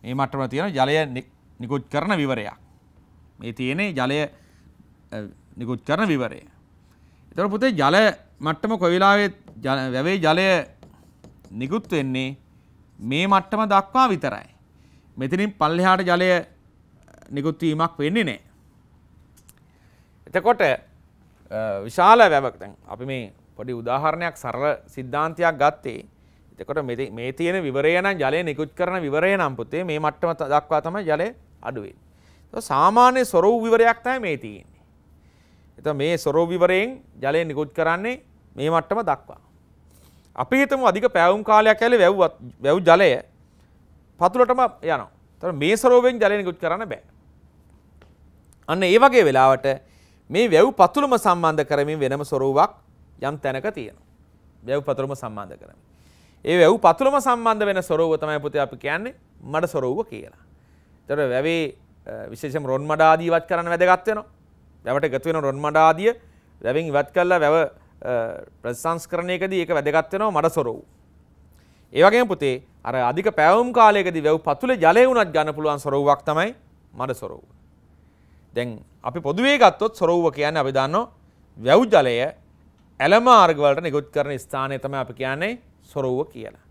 මේ මට්ටම තියෙන ජලය නිකුත් කරන විවරයක්. මේ තියෙන්නේ ජලය නිකුත් කරන විවරය. එතකොට පුතේ ජල මට්ටම කොයි වෙලාවෙත් වැවේ ජලය නිකුත් වෙන්නේ මේ මට්ටම දක්වා විතරයි. මෙතනින් පල්ලෙහාට ජලය නිකුත්වීමක් වෙන්නේ නෑ. එතකොට විශාල වැවක් දැන් අපි මේ පොඩි උදාහරණයක් සරල සිද්ධාන්තයක් ගත්තේ එතකොට මේ තියෙන විවරය නම් ජලය නිකුත් කරන විවරය නම් පුතේ මේ මට්ටම දක්වා තමයි ජලය අඩු වෙන්නේ. සාමාන්‍ය සොරව් විවරයක් තමයි මේ තියෙන්නේ. එතකොට මේ සොරව් විවරයෙන් ජලය නිකුත් කරන්නේ මේ මට්ටම දක්වා. අපි හිතමු අධික පෑවුම් කාලයක් ඇලේ වැව්වත් වැව් ජලය පතුලටම යනවා. එතකොට මේ සොරවෙන් ජලය නිකුත් කරන්න බෑ. අන්න ඒ වගේ වෙලාවට මේ වැව් පතුලම සම්බන්ධ කරමින් වෙනම ස්වරූපක් යම් තැනක තියෙනවා. වැව් පතුලම සම්බන්ධ කරමින්. ඒ වැව් පතුලම සම්බන්ධ වෙන ස්වරූප තමයි පුතේ අපි කියන්නේ මඩ ස්වරූප කියලා. ඒතර වැවේ විශේෂම රොන් මඩ ආදී ඉවත් කරන්න වැදගත් වෙනවා. වැවට එකතු වෙන රොන් මඩ ආදිය වැවෙන් ඉවත් කරලා වැව ප්‍රතිසංස්කරණයකදී ඒක වැදගත් වෙනවා මඩ ස්වරූප. ඒ වගේම පුතේ අර අධික පැවුම් කාලයකදී වැව් පතුලේ ජලය වුණත් ගන්න පුළුවන් ස්වරූපක් තමයි මඩ ස්වරූප. දැන් අපි පොදුවේ ගත්තොත් සොරව්ව කියන්නේ අපි දන්නවා වැව් ජලය ඇල මාර්ග වලට නිකුත් කරන ස්ථානය තමයි අපි කියන්නේ සොරව්ව කියලා.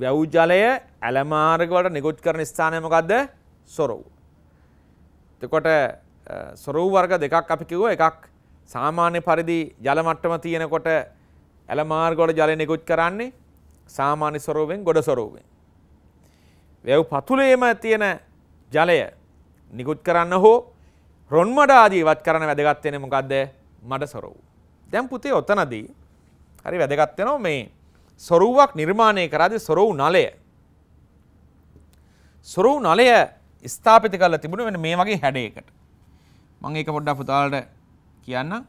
වැව් ජලය ඇල මාර්ග වලට නිකුත් කරන ස්ථානය මොකද්ද? සොරව්ව. එතකොට සොරව් වර්ග දෙකක් අපි කිව්වා එකක් සාමාන්‍ය පරිදි ජල මට්ටම තියෙනකොට ඇල මාර්ග වල ජලය නිකුත් කරන්නේ සාමාන්‍ය සොරව්වෙන් ගොඩ සොරව්වෙන්. වැව් පතුලේම තියෙන ජලය නිකුත් කරන්න හෝ රොන්මඩාදී ඉවත් කරන වැදගත්වෙන මොකක්ද මඩ සොරවූ. දැම් පුතේ ඔත්තනදී හරි වැදගත්වෙනවා මේ සොරුවක් නිර්මාණය කරාද සොරවූ නලය. සොරවූ නලය ස්ථාපිත කල තිබුණ වෙන මේ වගේ හැඩයකට. මං ඒක පොඩ්ඩ පුතාලට කියන්න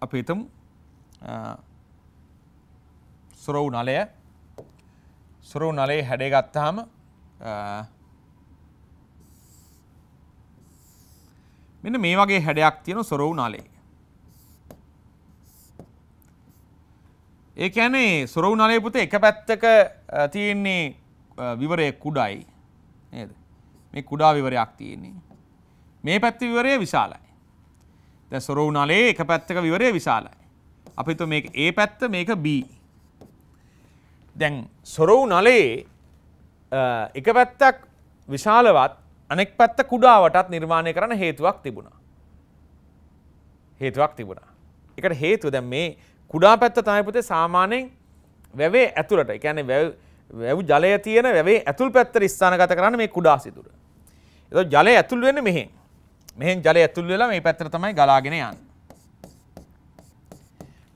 අපි හිතමු සොරවූ නලය සොරවූ නලේ හැඩේ ගත්තාම මෙන්න මේ වගේ හැඩයක් තියෙන සොරවු නාලේ. ඒ කියන්නේ සොරවු නාලේ පුතේ එක පැත්තක තියෙන්නේ විවරය කුඩයි නේද? මේ කුඩා විවරයක් තියෙන්නේ. මේ පැත්තේ විවරය විශාලයි. දැන් සොරවු නාලේ එක පැත්තක විවරය විශාලයි. අපි හිතුව මේක A පැත්ත මේක B. දැන් සොරවු නාලේ එක පැත්තක් විශාලවත් අනෙක් පැත්ත කුඩාවටත් නිර්මාණය කරන්න හේතුවක් තිබුණා. හේතුවක් තිබුණා. එකට හේතුව දැන් මේ කුඩා පැත්ත තමයි පුතේ සාමාන්‍යයෙන් වැවේ ඇතුළට. ඒ කියන්නේ වැව් ජලය තියෙන වැවේ ඇතුල් පැත්තට ස්ථානගත කරන්න මේ කුඩා සිදුර. එතකොට ජලය ඇතුල් වෙන්නේ මෙහෙන්. මෙහෙන් ජලය ඇතුල් වෙලා මේ පැත්තට තමයි ගලාගෙන යන්නේ.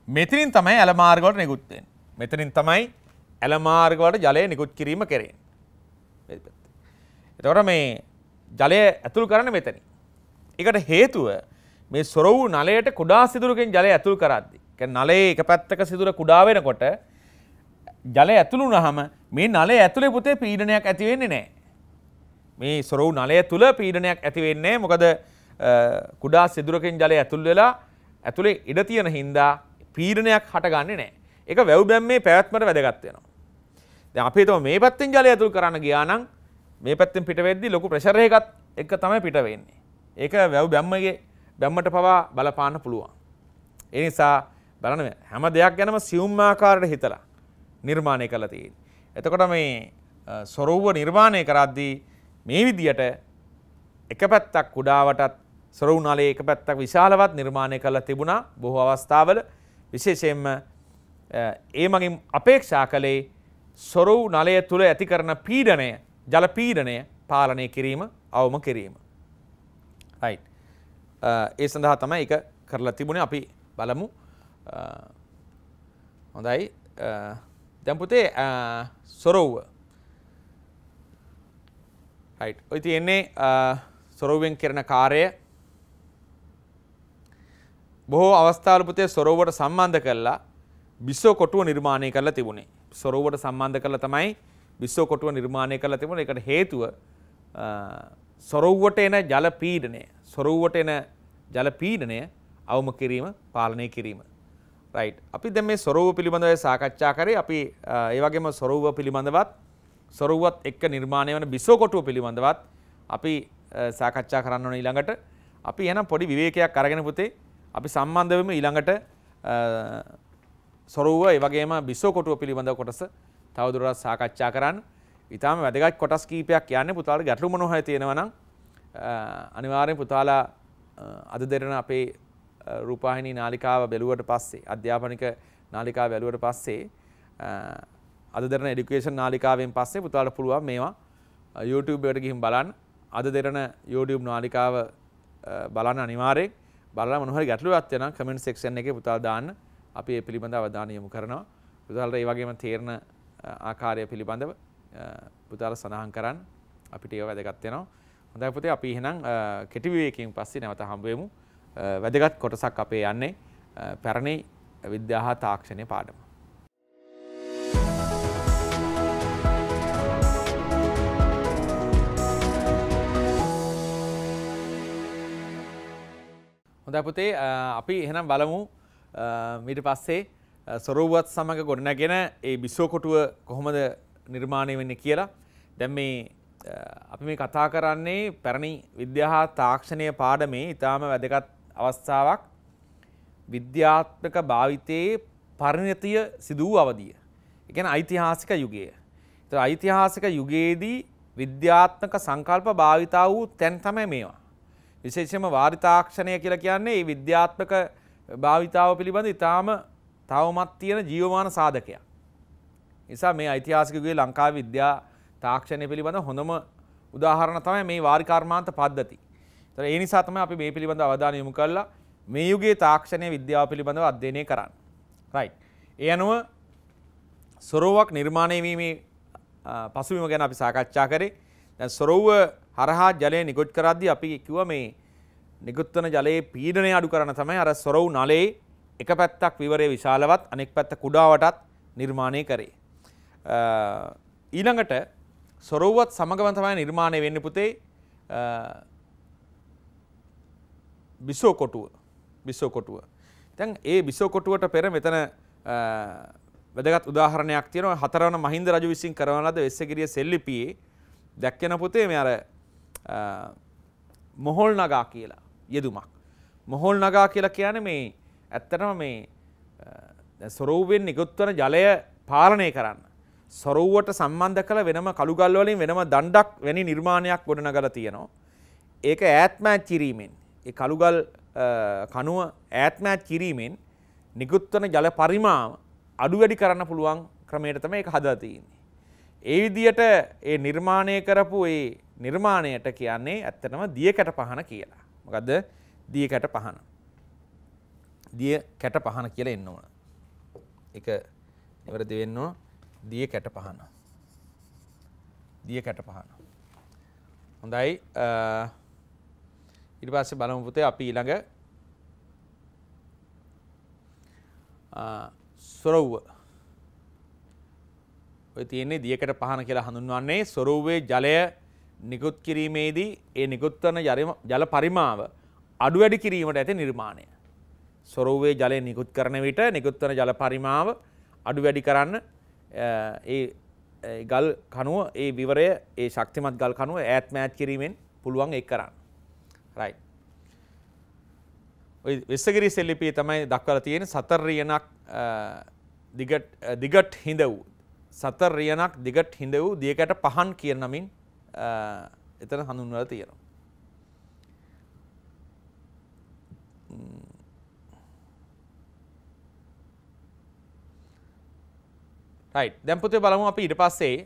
මෙතනින් තමයි ඇල මාර්ග වලට නිකුත් වෙන්නේ. මෙතනින් තමයි ඇල මාර්ග වලට ජලය නිකුත් කිරීම කරන්නේ. එතකොට මේ ජලය ඇතුල් කරන්න මෙතන. එකට හේතුව මේ සොරව් නලයට කුඩා සිදුරකින් ජලය ඇතුල් කරද්දි. නලේ එක පැත්තක සිදුර කුඩා වෙනකොට ජලය ඇතුළු නහම මේ නලේ ඇතුළේ පුතේ පීඩනයක් ඇති වෙන්නේ නැහැ. මේ සොරව් නලය තුල පීඩනයක් ඇති වෙන්නේ මොකද කුඩා සිදුරකින් ජලය ඇතුල් වෙලා ඇතුළේ ඉඩ තියෙන හින්දා පීඩනයක් හටගන්නේ නැහැ. ඒක වැව් බැම්මේ පැවැත්මට වැදගත් වෙනවා. දැන් අපි හිතමු මේ පැත්තෙන් ජලය ඇතුල් කරන්න ගියා නම් මේ පැත්තෙන් පිට වෙද්දි ලොකු ප්‍රෙෂර් එකක් එක තමයි පිට වෙන්නේ. ඒක වැව් බැම්මගේ බැම්මට පවා බලපාන්න පුළුවන්. ඒ නිසා බලන්න හැම දෙයක් ගැනම සියුම් ආකාරයට හිතලා නිර්මාණය කරලා තියෙන්නේ. එතකොට මේ ස්වරූප නිර්මාණය කරද්දී මේ විදියට එක පැත්තක් කුඩාවටත් සොරවුනාලේ එක පැත්තක් විශාලවත් නිර්මාණය කරලා තිබුණා බොහෝ අවස්ථාවල විශේෂයෙන්ම ඒ මගින් අපේක්ෂා කළේ සොරවු නලය තුළ ඇති කරන පීඩනය ජලපීඩනය පාලනය කිරීම අවම කිරීම. ඒ සඳහා තමයි එක කරලා තිබුණ අපි බලමු හොඳයි දැම්පුතේ සොරව්ව ඔයි තියෙන්නේ සොරවෙන් කරන කාරය බොහෝ අවස්ථාලපතේ සොරෝවට සම්බන්ධ කරලා බිස්සෝ කොටුව නිර්මාණය කරලා තිබුණේ සොරෝවට සම්බන්ධ කරලා තමයි බිස්සෝ කොටුව නිර්මාණය කරලා තිබුණ එකට හේතුව සොරව්වට එන ජල පීඩනය සොරව්වට එන ජල පීඩනය අවම කිරීම පාලනය කිරීම. රයිට් අපි දැ මේ සොරව් පිළිබඳව සාකච්ඡා කරේ අපි ඒවගේම සොරව්ව පිළිබඳවත් සොරුවත් එක්ක නිර්මාණය වන බිස්සෝකොටුව පිළිබඳවත් අපි සාකච්ඡා කරන්න ඕන ඊළඟට අපි එනම් පොඩි විවේකයක් අරගෙන පුතේ අපි සම්බන්ධවම ඊළඟට සොරුව ඒවගේම බිස්සෝකොටුව පිළිබඳව කොටස තවදුරටත් සාකච්ඡා කරන්න. ඉතාම වැදගත් කොටස් කීපයක් යන්නේ පුතාලට ගැටලු මොනවා හරි තියෙනවා නම් අනිවාර්යෙන් පුතාලා අද දෙරණ අපේ රූපවාහිනී නාලිකාව බැලුවට පස්සේ අධ්‍යාපනික නාලිකාව බැලුවට පස්සේ අද දෙරණ එඩියුකේෂන් නාලිකාවෙන් පස්සේ පුතාලට පුළුවන් මේවා YouTube එකට ගිහින් බලන්න අද දෙරණ YouTube නාලිකාව බලන්න අනිවාර්යෙන් බලලා මොනවා හරි ගැටලුවක් තියෙනවා කමෙන්ට් සෙක්ෂන් එකේ පුතාලා දාන්න අපි ඒ පිළිබඳව අවධානය යොමු කරනවා පුතාලට ඒ වගේම තේරෙන ආකාරය පිළිබඳව පුතාල සඳහන් කරන්න අපිට ඒව වැදගත් වෙනවා. හොඳයි පුතේ අපි එහෙනම් කෙටි විවේකයෙන් පස්සේ නැවත හම්බ වෙමු. වැදගත් කොටසක් අපේ යන්නේ පැරණි විද්‍යා තාක්ෂණයේ පාඩම. හොඳයි පුතේ අපි එහෙනම් බලමු ඊට පස්සේ සොරෝවත් සමඟ ගොඩනැගෙන ඒ බිස්සෝකොටුව කොහොමද නිර්මාණය වෙන්න කියලා දැම් මේ අපි මේ කතා කරන්නේ පැරණි විද්‍යාහා තාක්ෂණය පාඩමේ ඉතාම වැදගත් අවස්ථාවක් විද්‍යාත්මක භාවිතයේ පරිණතිය සිදුවූ අවදිය. එකන ඓතිහාසික යුගය. ත ඓතිහාසික යුගයේදී විද්‍යාත්මක සංකල්ප භාවිතා වූ තැන් තමයි මේවා. විශේෂම වාරිතාක්ෂණය කියලා කියන්නේ ඒ විද්‍යාත්මක භාවිතාව පිළිබඳ ඉතාම තවමත් තියෙන ජීවමාන සාධකයක්. නිසා මේ ඓතිහාසිකගේ ලංකා විද්‍යා තාක්ෂණය පිළිබඳ හොඳම උදාහරණ තමයි මේ වාරිකාර්මාන්ත පද්ධති. ඒතර ඒ නිසා තමයි අපි මේ පිළිබඳ අවධානය යොමු කරලා මේ යුගයේ තාක්ෂණය විද්‍යාව පිළිබඳව අධ්‍යයනය කරන්නේ. right. ඒ අනුව සොරෝවක් නිර්මාණය වීමේ පසුබිම ගැන අපි සාකච්ඡා කරේ. දැන් සොරෝව හරහා ජලය නිකුත් කරද්දී අපි කිව්වා මේ නිකුත් වන ජලයේ පීඩනය අඩු කරන තමයි අර සොරව් නලයේ එක පැත්තක් විවරය විශාලවත් අනෙක් පැත්ත කුඩාවටත් නිර්මාණය කරේ. ඊළඟට සොරව්වත් සමගම තමයි නිර්මාණය වෙන්න පුතේ බිසෝ කොටුව බිස්සෝ කොටුව. තැන් ඒ බිසෝ කොටුවට පෙර මෙතන වැදගත් උදාහරණයක් තියෙනවා හතරවන මහින්ද රජු විසින් කරන ලද වෙස්සගිරිය සෙල්ලිපියේ දැක්කෙන පුතේ මේ අර මොහොල් නගා කියලා යෙදුමක්. මොහොල් නගා කියලා කියන්නේ මේ ඇත්තටම මේ සොරව්වෙන් නිකුත්වන ජලය පාලනය කරන්න. සොරව්වට සම්බන්ධ කළ වෙනම කළුගල්වලින් වෙනම දණ්ඩක් වැනි නිර්මාණයක් ගොඩනගල තියෙනවා. ඒක ඈත්මෑත් කිරීමෙන්. ඒ කළුගල් කනුව ඈත්මෑත් කිරීමෙන් නිකුත්වන ජල පරිමාම අඩු වැඩි කරන්න පුළුවන් ක්‍රමයට තමයි ඒක හදලා තියෙන්නේ. ඒ විදියට ඒ නිර්මාණය කරපු ඒ නිර්මාණයට කියන්නේ ඇත්තටම දියකට පහන කියලා. මොකද්ද? දියකට පහන. දිය කැට පහන කියලා එන්න ඕන. එක නිවැරදි වෙන්න ඕන දිය කැට පහන. දිය කැට පහන. හොඳයි ඊට පස්සේ බලමු පුතේ අපි ඊළඟ සොරව්ව ඔය තියෙන්නේ දියකට පහන කියලා හඳුන්වන්නේ සොරව්වේ ජලය නිකුත් කිරීමේදී ඒ නිකුත් වන ජල පරිමාව අඩු වැඩි කිරීමට ඇති නිර්මාණය. සොරෝවේ ජලය නිකුත් කරන විට නිකුත්වන ජල පරිමාව අඩු වැඩි කරන්න ඒ ගල් කනුව ඒ විවරය ඒ ශක්තිමත් ගල් කනුව ඈත් මෑත් කිරීමෙන් පුළුවන් එක් කරන්න රයි. ඔයි වෙස්සගිරි සෙල්ලිපිය තමයි දක්වල තියෙන සතර රියනක් දිගට් හිඳ වූ සතර රියනක් දිගට් හිඳ වූ දියකට පහන් කියන නමින් එතන හඳුන්වල තියෙනවා. රයි් දැම්පතේ බලමු අපි ඉට පස්සේ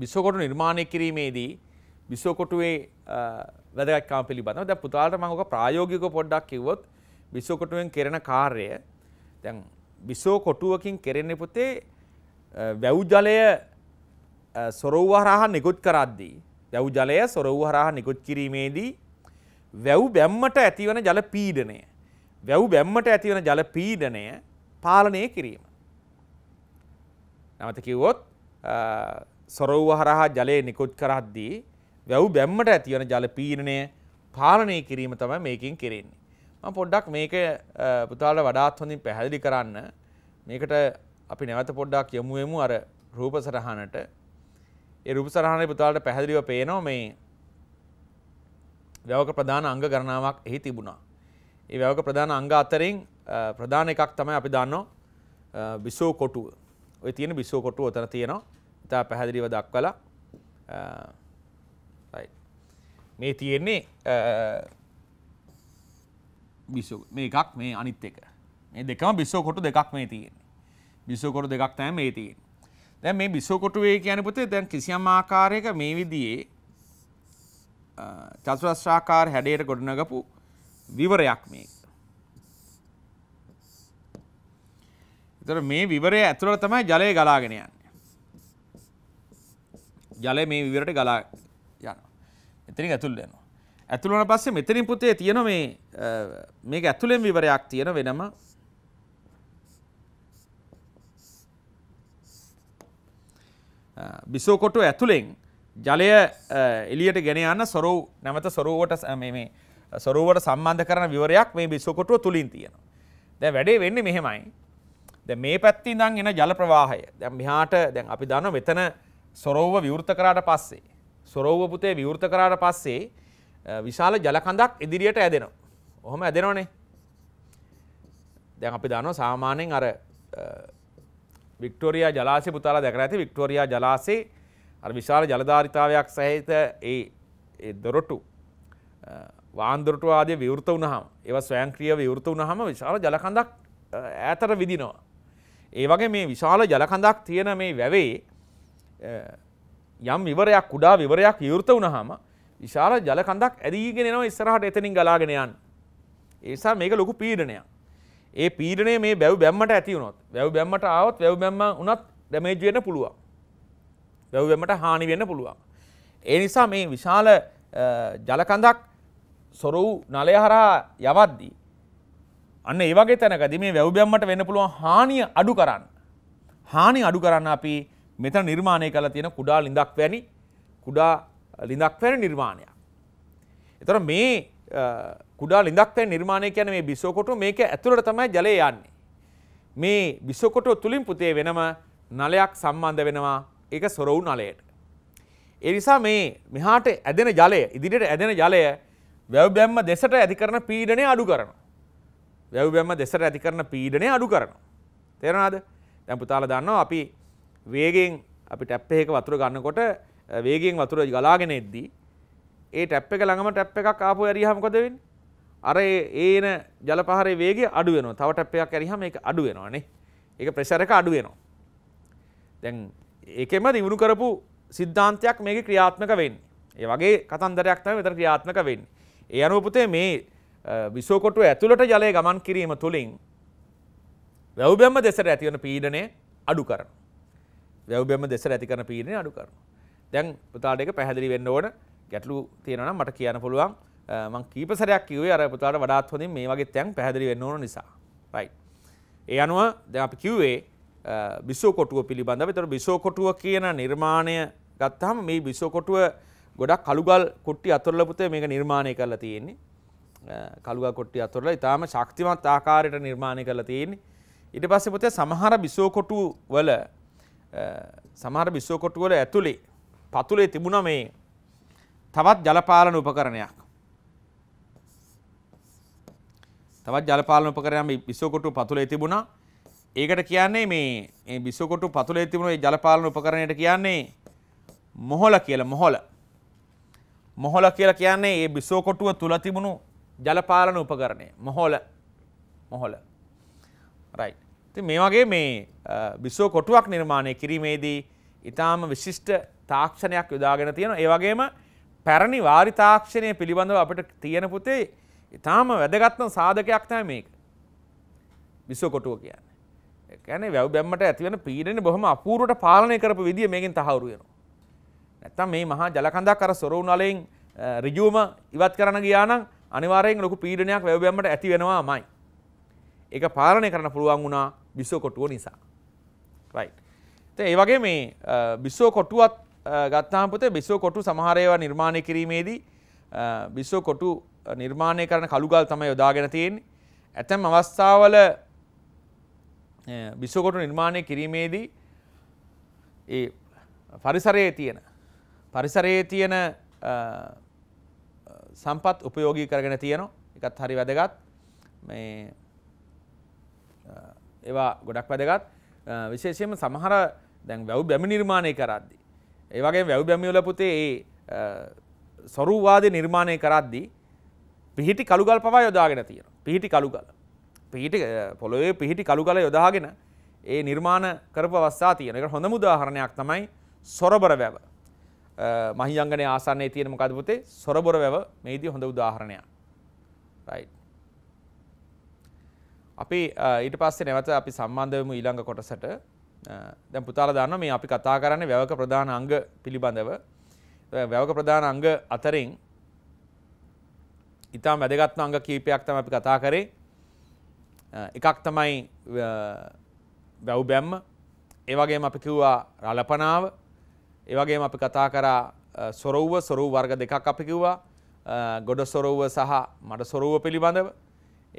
බිස්සකොටු නිර්මාණය කිරීමේදී බිස්සකොටුවේ වැදක්කා පිළිබඳව ද පුතාට මංක ප්‍රායෝගික පොඩ්ඩක් කිවොත් බිස්සකොටුවෙන් කෙරෙන කාර්ය දැන් බිස්සෝ කොටුවකින් කෙරෙන්න පුතේ වැව්ජලය සොරව්හරහා නිකුත් කරද්දී වැව්ජලය සොරව්හරහා නිකුත් කිරීමේදී වැව් බැම්මට ඇතිවන ජල පීඩනය වැව් බැම්මට ඇතිවන ජල පීඩනය පාලනය කිරීම නැවත කිව්වොත් සොරව්ව හරහා ජලය නිකුත් කරද්දී වැව් බැම්මට ඇතිවන ජල පීනනය පාලනය කිරීම තමයි මේකින් කෙරෙන්නේ. මම පොඩ්ඩක් මේක පුතාලට වඩාත් හොඳින් පැහැදිලි කරන්න මේකට අපි නැවත පොඩ්ඩක් යමු වෙමු අර රූප සරහනට. ඒ රූප සරහනේ පුතාලට පැහැදිලිව පේනවා මේ වැවක ප්‍රධාන අංග ගණනාවක් එහි තිබුණා. ඒ වැවක ප්‍රධාන අංග අතරින් ප්‍රධාන එකක් තමයි අපි දන්නෝ බිසෝ කොටුව. ඔය තියෙන බිස්සෝ කොටුව ඔතන තියෙනවා. ඉතා පැහැදිලිව දක්වලා මේ තියෙන්නේ බිස්සෝ මේ එකක් මේ අනිත් එක. මේ දෙකම බිස්සෝ කොටු දෙකක් මේ තියෙන්නේ. බිස්සෝ කොටු දෙකක් තමයි මේ තියෙන්නේ. දැන් මේ බිස්සෝ කොටුවේ කියන්නේ පුතේ දැන් කිසියම් ආකාරයක මේ විදිහේ චතුරස්‍රාකාර හැඩයට ගොඩනගපු විවරයක් මේක. එතකොට මේ විවරය ඇතුළට තමයි ජලය ගලාගෙන යන්නේ. ජලය මේ විවරයට ගලා යනවා. එතනින් ඇතුළට යනවා. ඇතුළ වුණ පස්සේ මෙතනින් පුතේ තියෙන මේ මේක ඇතුළෙන් විවරයක් තියෙන වෙනම බිසෝකොටු ඇතුළෙන් ජලය එලියට ගෙන යන්න සොරව් නැවත සොරෝවට මේ සොරුවට සම්බන්ධ කරන විවරයක් මේ බිසෝකොටුව තුලින් තියෙනවා. දැන් වැඩේ වෙන්නේ මෙහෙමයි. ද මේ පැත්ති දං එන ජල ප්‍රවාහය දැම් මෙහාට දැන් අපි දන්න වෙතන සොරෝව විවෘත කරාට පස්සේ. සොරෝව පුතේ විවෘත කරාට පස්සේ විශාල ජලකඳක් ඉදිරියට ඇදෙනවා. ඔහොම ඇදෙනවනේ. දැන් අපි දන්න සාමාන්‍යෙන් අර වික්ටෝරයා ජලාසය පුතාලා දැකර ඇති වික්ටෝරයා ජලාසේ අර විශාල ජලධාරිතාවයක් සහිත ඒ දොරොටු වාන්දුරටවාදය විවෘත වනහම් ඒව ස්වයංක්‍රිය විවෘත වනහම විශාල ජලකඳක් ඇතර විදිනවා. ඒ වගේ මේ විශාල ජලකඳක් තියෙන මේ වැවේ යම් විවරයක් කුඩා විවරයක් විවෘත වුණාම විශාල ජලකඳක් ඇදීගෙන එනවා ඉස්සරහට එතනින් ගලාගෙන යන්න. ඒ නිසා මේක ලොකු පීඩනයක්. ඒ පීඩනය මේ වැව් බැම්මට ඇති වුණොත් වැව් බැම්මට ආවොත් වැව් බැම්ම වුණත් ඩැමේජ් වෙන්න පුළුවන්. වැව් බැම්මට හානි වෙන්න පුළුවන්. ඒ නිසා මේ විශාල ජලකඳක් සොර වූ නලය හරහා යවද්දී අන්න ඒ වගේ තැනකදී මේ වැව්බැම්මට වෙන්න පුළුවන් හානිය අඩු කරන්න. හානි අඩු කරන්න අපි මෙතන නිර්මාණය කරලා තියෙන කුඩා ලිඳක් වැනි කුඩා ලිඳක් වැනි නිර්මාණයක්. ඒතර මේ කුඩා ලිඳක් වැනි නිර්මාණය කියන්නේ මේ බිසෝකොටු මේක ඇතුළට තමයි ජලය යන්නේ. මේ බිසෝකොටු තුලින් පුතේ වෙනම නලයක් සම්බන්ධ වෙනවා ඒක සොරවු නලයට. ඒ නිසා මේ මෙහාට ඇදෙන ජලය ඉදිරියට ඇදෙන ජලය වැව් බැම්ම දෙසට ඇති කරන පීඩනය අඩු කරනවා. වැැව්බැම දෙසට ඇති කරන පීඩනය අඩු කරනවා. තේරනාද දැම් පුතාල දන්නවා අපි වේගෙන් අපි ටැප් එක වතුර ගන්නකොට වේගෙන් වතුර ගලාගෙන එද්දී ඒ ටැප් එක ළඟම ටැප් එකක් ආපු ඇරිහමකොදවෙන් අර ඒන ජලපහරේ වේග අඩුවෙන තව ටැප් එකක් ඇරිහම එක අඩුවෙනවානේ ඒක ප්‍රශර එක අඩුවෙනවා. දැන් ඒකෙම දිවුණු කරපු සිද්ධාන්තයක් මේක ක්‍රියාත්මක වෙන්න. ඒ වගේ කතන්දරයක් තම වෙතර ක්‍රියාත්මක වෙන්න. ඒ අනුවපුතේ මේ විසෝකොටුව ඇතුළට ජලය ගමන් කිරීම තුළින් වැව්බැම්ම දෙසට ඇතිවන පීඩනය අඩු කරන. වැව්බැම්ම දෙසට ඇති කරන පීඩනය අඩු කරන. දැන් පුතාට එක පැහැදිලි වෙන්න ඕන ගැටලු තියෙනවා මට කියන්න පුළුවන් මං කීප සැරයක් කිව්වේ අර පුතාට වඩාත් හොඳින් මේ වගේ තැන් පැහැදිලි වෙන්න ඕන නිසා. right. ඒ අනුව දැන් අපි කිව්වේ බිසෝකොටුව පිළිබඳව. ඒතර බිසෝකොටුව කියන නිර්මාණය ගත්තාම මේ බිසෝකොටුව ගොඩක් කළුගල් කුට්ටි අතුරල පුතේ මේක නිර්මාණය කරලා තියෙන්නේ. කළුගා කොට්ටිය අතොරලා ඉතාම ශක්තිමත් ආකාරයට නිර්මාණය කරලා තියෙන්නේ. ඊට පස්සේ පුතේ සමහර බිසෝකොටු වල සමහර බිසෝකොටු වල ඇතුලේ පතුලේ තිබුණා මේ තවත් ජලපාලන උපකරණයක්. තවත් ජලපාලන උපකරණයක් මේ බිසෝකොටු පතුලේ තිබුණා. ඒකට කියන්නේ මේ මේ බිසෝකොටු පතුලේ තිබුණු මේ ජලපාලන උපකරණයට කියන්නේ මොහොල කියලා මොහොල. මොහොල කියලා කියන්නේ මේ බිසෝකොටුව තුල තිබුණු ජලපාලන උපකරණය මොහොල මොහොල රයි ති මේ වගේ මේ බිස්සෝ කොටුවක් නිර්මාණය කිරීමේදී ඉතාම විශිෂ්ට තාක්ෂණයක් යොදාගෙන තියෙන ඒවගේම පැරණි වාරි තාක්ෂණය පිළිබඳව අපට තියෙන පුතේ ඉතාම වැදගත්න සාධකයක් තෑ මේක විස්සෝ කොටුව කියන්න එකන වැැව බැම්මට ඇතිවන පීඩන බොහම අපූරට පාලනය කරපු විදිිය මේකින් තහවරුයෙනවා. නැත්තම් මේ මහා ජලකඳක් කර සොරවුනලෙන් රිජුවම ඉවත් කරන ගියානම් අනිවාරයෙන් ලොකු පීඩනයක් වැවබැම්මට ඇති වෙනවා මයි. එක පාලනය කරන පුළුවන් වුණා බිස්සෝ කොටුව නිසා. රයි. ඒ වගේ මේ බිස්සෝ කොටුවත් ගත්තාපතේ බිස්සෝ කොටු සමහරයවා නිර්මාණය කිරීමේදී බිස්සෝ කොටු නිර්මාණය කරන කළුගල් තම යොදාගෙන තියෙන් ඇතැම් අවස්ථාවල බිස්සකොටු නිර්මාණය කිරීමේදී ඒ පරිසරයේ තියෙන පරිසරයේ තියෙන සම්පත් උපයෝගී කරගෙන තියෙනවා එකත් හරි වැදගත් මේ ඒවා ගොඩක් වැදගත් විශේෂයෙන්ම සමහර දැන් වැව් බැමි නිර්මාණය කරද්දී ඒ වගේ වැව් බැමිවල පුතේ ඒ සරුවාදී නිර්මාණය කරද්දී පිහිටි කළුගල් පවා යොදාගෙන තියෙනවා පිහිටි කළුගල පිහිටි පොළොවේ පිහිටි කළුගල යොදාගෙන ඒ නිර්මාණ කරපු අවස්ථා තියෙනවා ඒකට හොඳම උදාහරණයක් තමයි සොරබර වැව මහිංගන ආසන්නේ තියෙන මොකද පුතේ සොරබොර වැව මේදී හොඳ උදාහරණයක්. රයිට්. අපි ඊට පස්සේ නැවත අපි සම්බන්ධ වෙමු ඊළඟ කොටසට. දැන් පුතාලා දන්නවා මේ අපි කතා කරන්නේ වැවක ප්‍රධාන අංග පිළිබඳව. වැවක ප්‍රධාන අංග අතරින් ඉතාම වැදගත්ම අංග කීපයක් තමයි අපි කතා කරේ. එකක් තමයි වැව් බැම්ම. ඒ වගේම අපි කිව්වා රළපනාව. ඒවගේම අපි කතා කරා සොරව්ව සොරූ වර්ග දෙකක් අපි කිව්වා ගොඩ සොරව්ව සහ මඩ සොරව්ව පිළිබඳව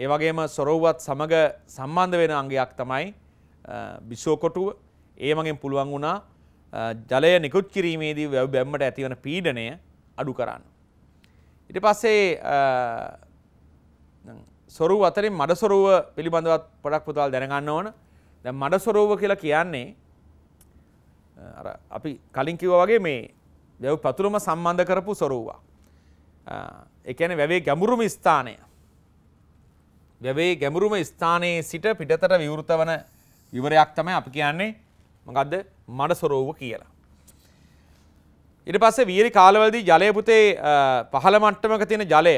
ඒවගේම සොරව්වත් සමඟ සම්බන්ධ වෙන අංගයක් තමයි බිස්සෝකොටුව ඒ මගින් පුළුවන් වුණා ජලය නිකුත් කිරීමේදී වැව බැම්මට ඇතිවන පීඩනය අඩු කරන්න. ඉට පස්සේ සොරු අතරින් මඩ සොරුව පිළිබඳවත් පොඩක් පුතාල් දැනගන්න ඕන දැ මඩ සොරුව කියලා කියන්නේ අර අපි කලින් කිව්වා වගේ මේ වැව් පතුලම සම්බන්ධ කරපු සොරුවක්. ඒ කියන්නේ වැවේ ගැඹුරුම ස්ථානය. වැවේ ගැඹුරුම ස්ථානයේ සිට පිටතට විවෘත වන විවරයක් තමයි අපි කියන්නේ මොකද්ද මඩ සොරෝව කියලා. ඊට පස්සේ වියලි කාලවලදී ජලය පුතේ පහළ මට්ටමක තියෙන ජලය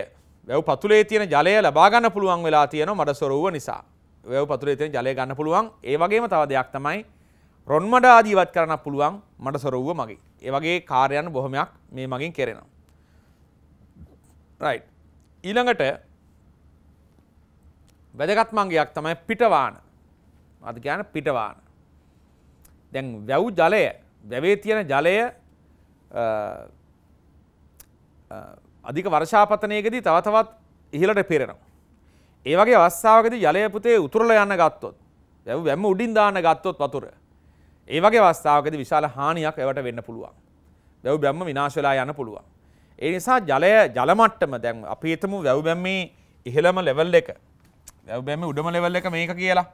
වැව් පතුලේ තියෙන ජලය ලබා ගන්න පුළුවන් වෙලා තියෙනවා මඩ සොරෝව නිසා. වැව් පතුලේ තියෙන ජලය ගන්න පුළුවන්. ඒ වගේම තව දෙයක් තමයි රොන්මඩ ආදීවත් කරන්න පුළුවන් මට සොරව්ව මගේ. ඒ වගේ කාර්යයන් බොහොමයක් මේ මගින් කෙරෙනවා. රයිට්. ඊළඟට වැදගත් මංගයක් තමයි පිටවාන. අද කියන්නේ පිටවාන. දැන් වැව් ජලය, වැවේ තියෙන ජලය අධික වර්ෂාපතනයකදී තව තවත් ඉහළට පෙරෙනවා. ඒ වගේ අවස්ථාවකදී ජලය පුතේ උතුරලා යන්න ගත්තොත්, වැව් වැම්ම උඩින් දාන්න ගත්තොත් වතුර ඒ වගේ අවස්ථාවකද විශාල හානියක් ඇවට වෙන්න පුළුවන්. වැැව් බැම්ම විනාශවෙලා යන්න පුළුවන්. ඒ නිසා ජලය ජලමට්ටම දැන් අපි එතමු වැැව් බැම්මේ ඉහළම ලෙවල් එක වැැව් බැම උඩම ලෙවල් එක මේක කියලා.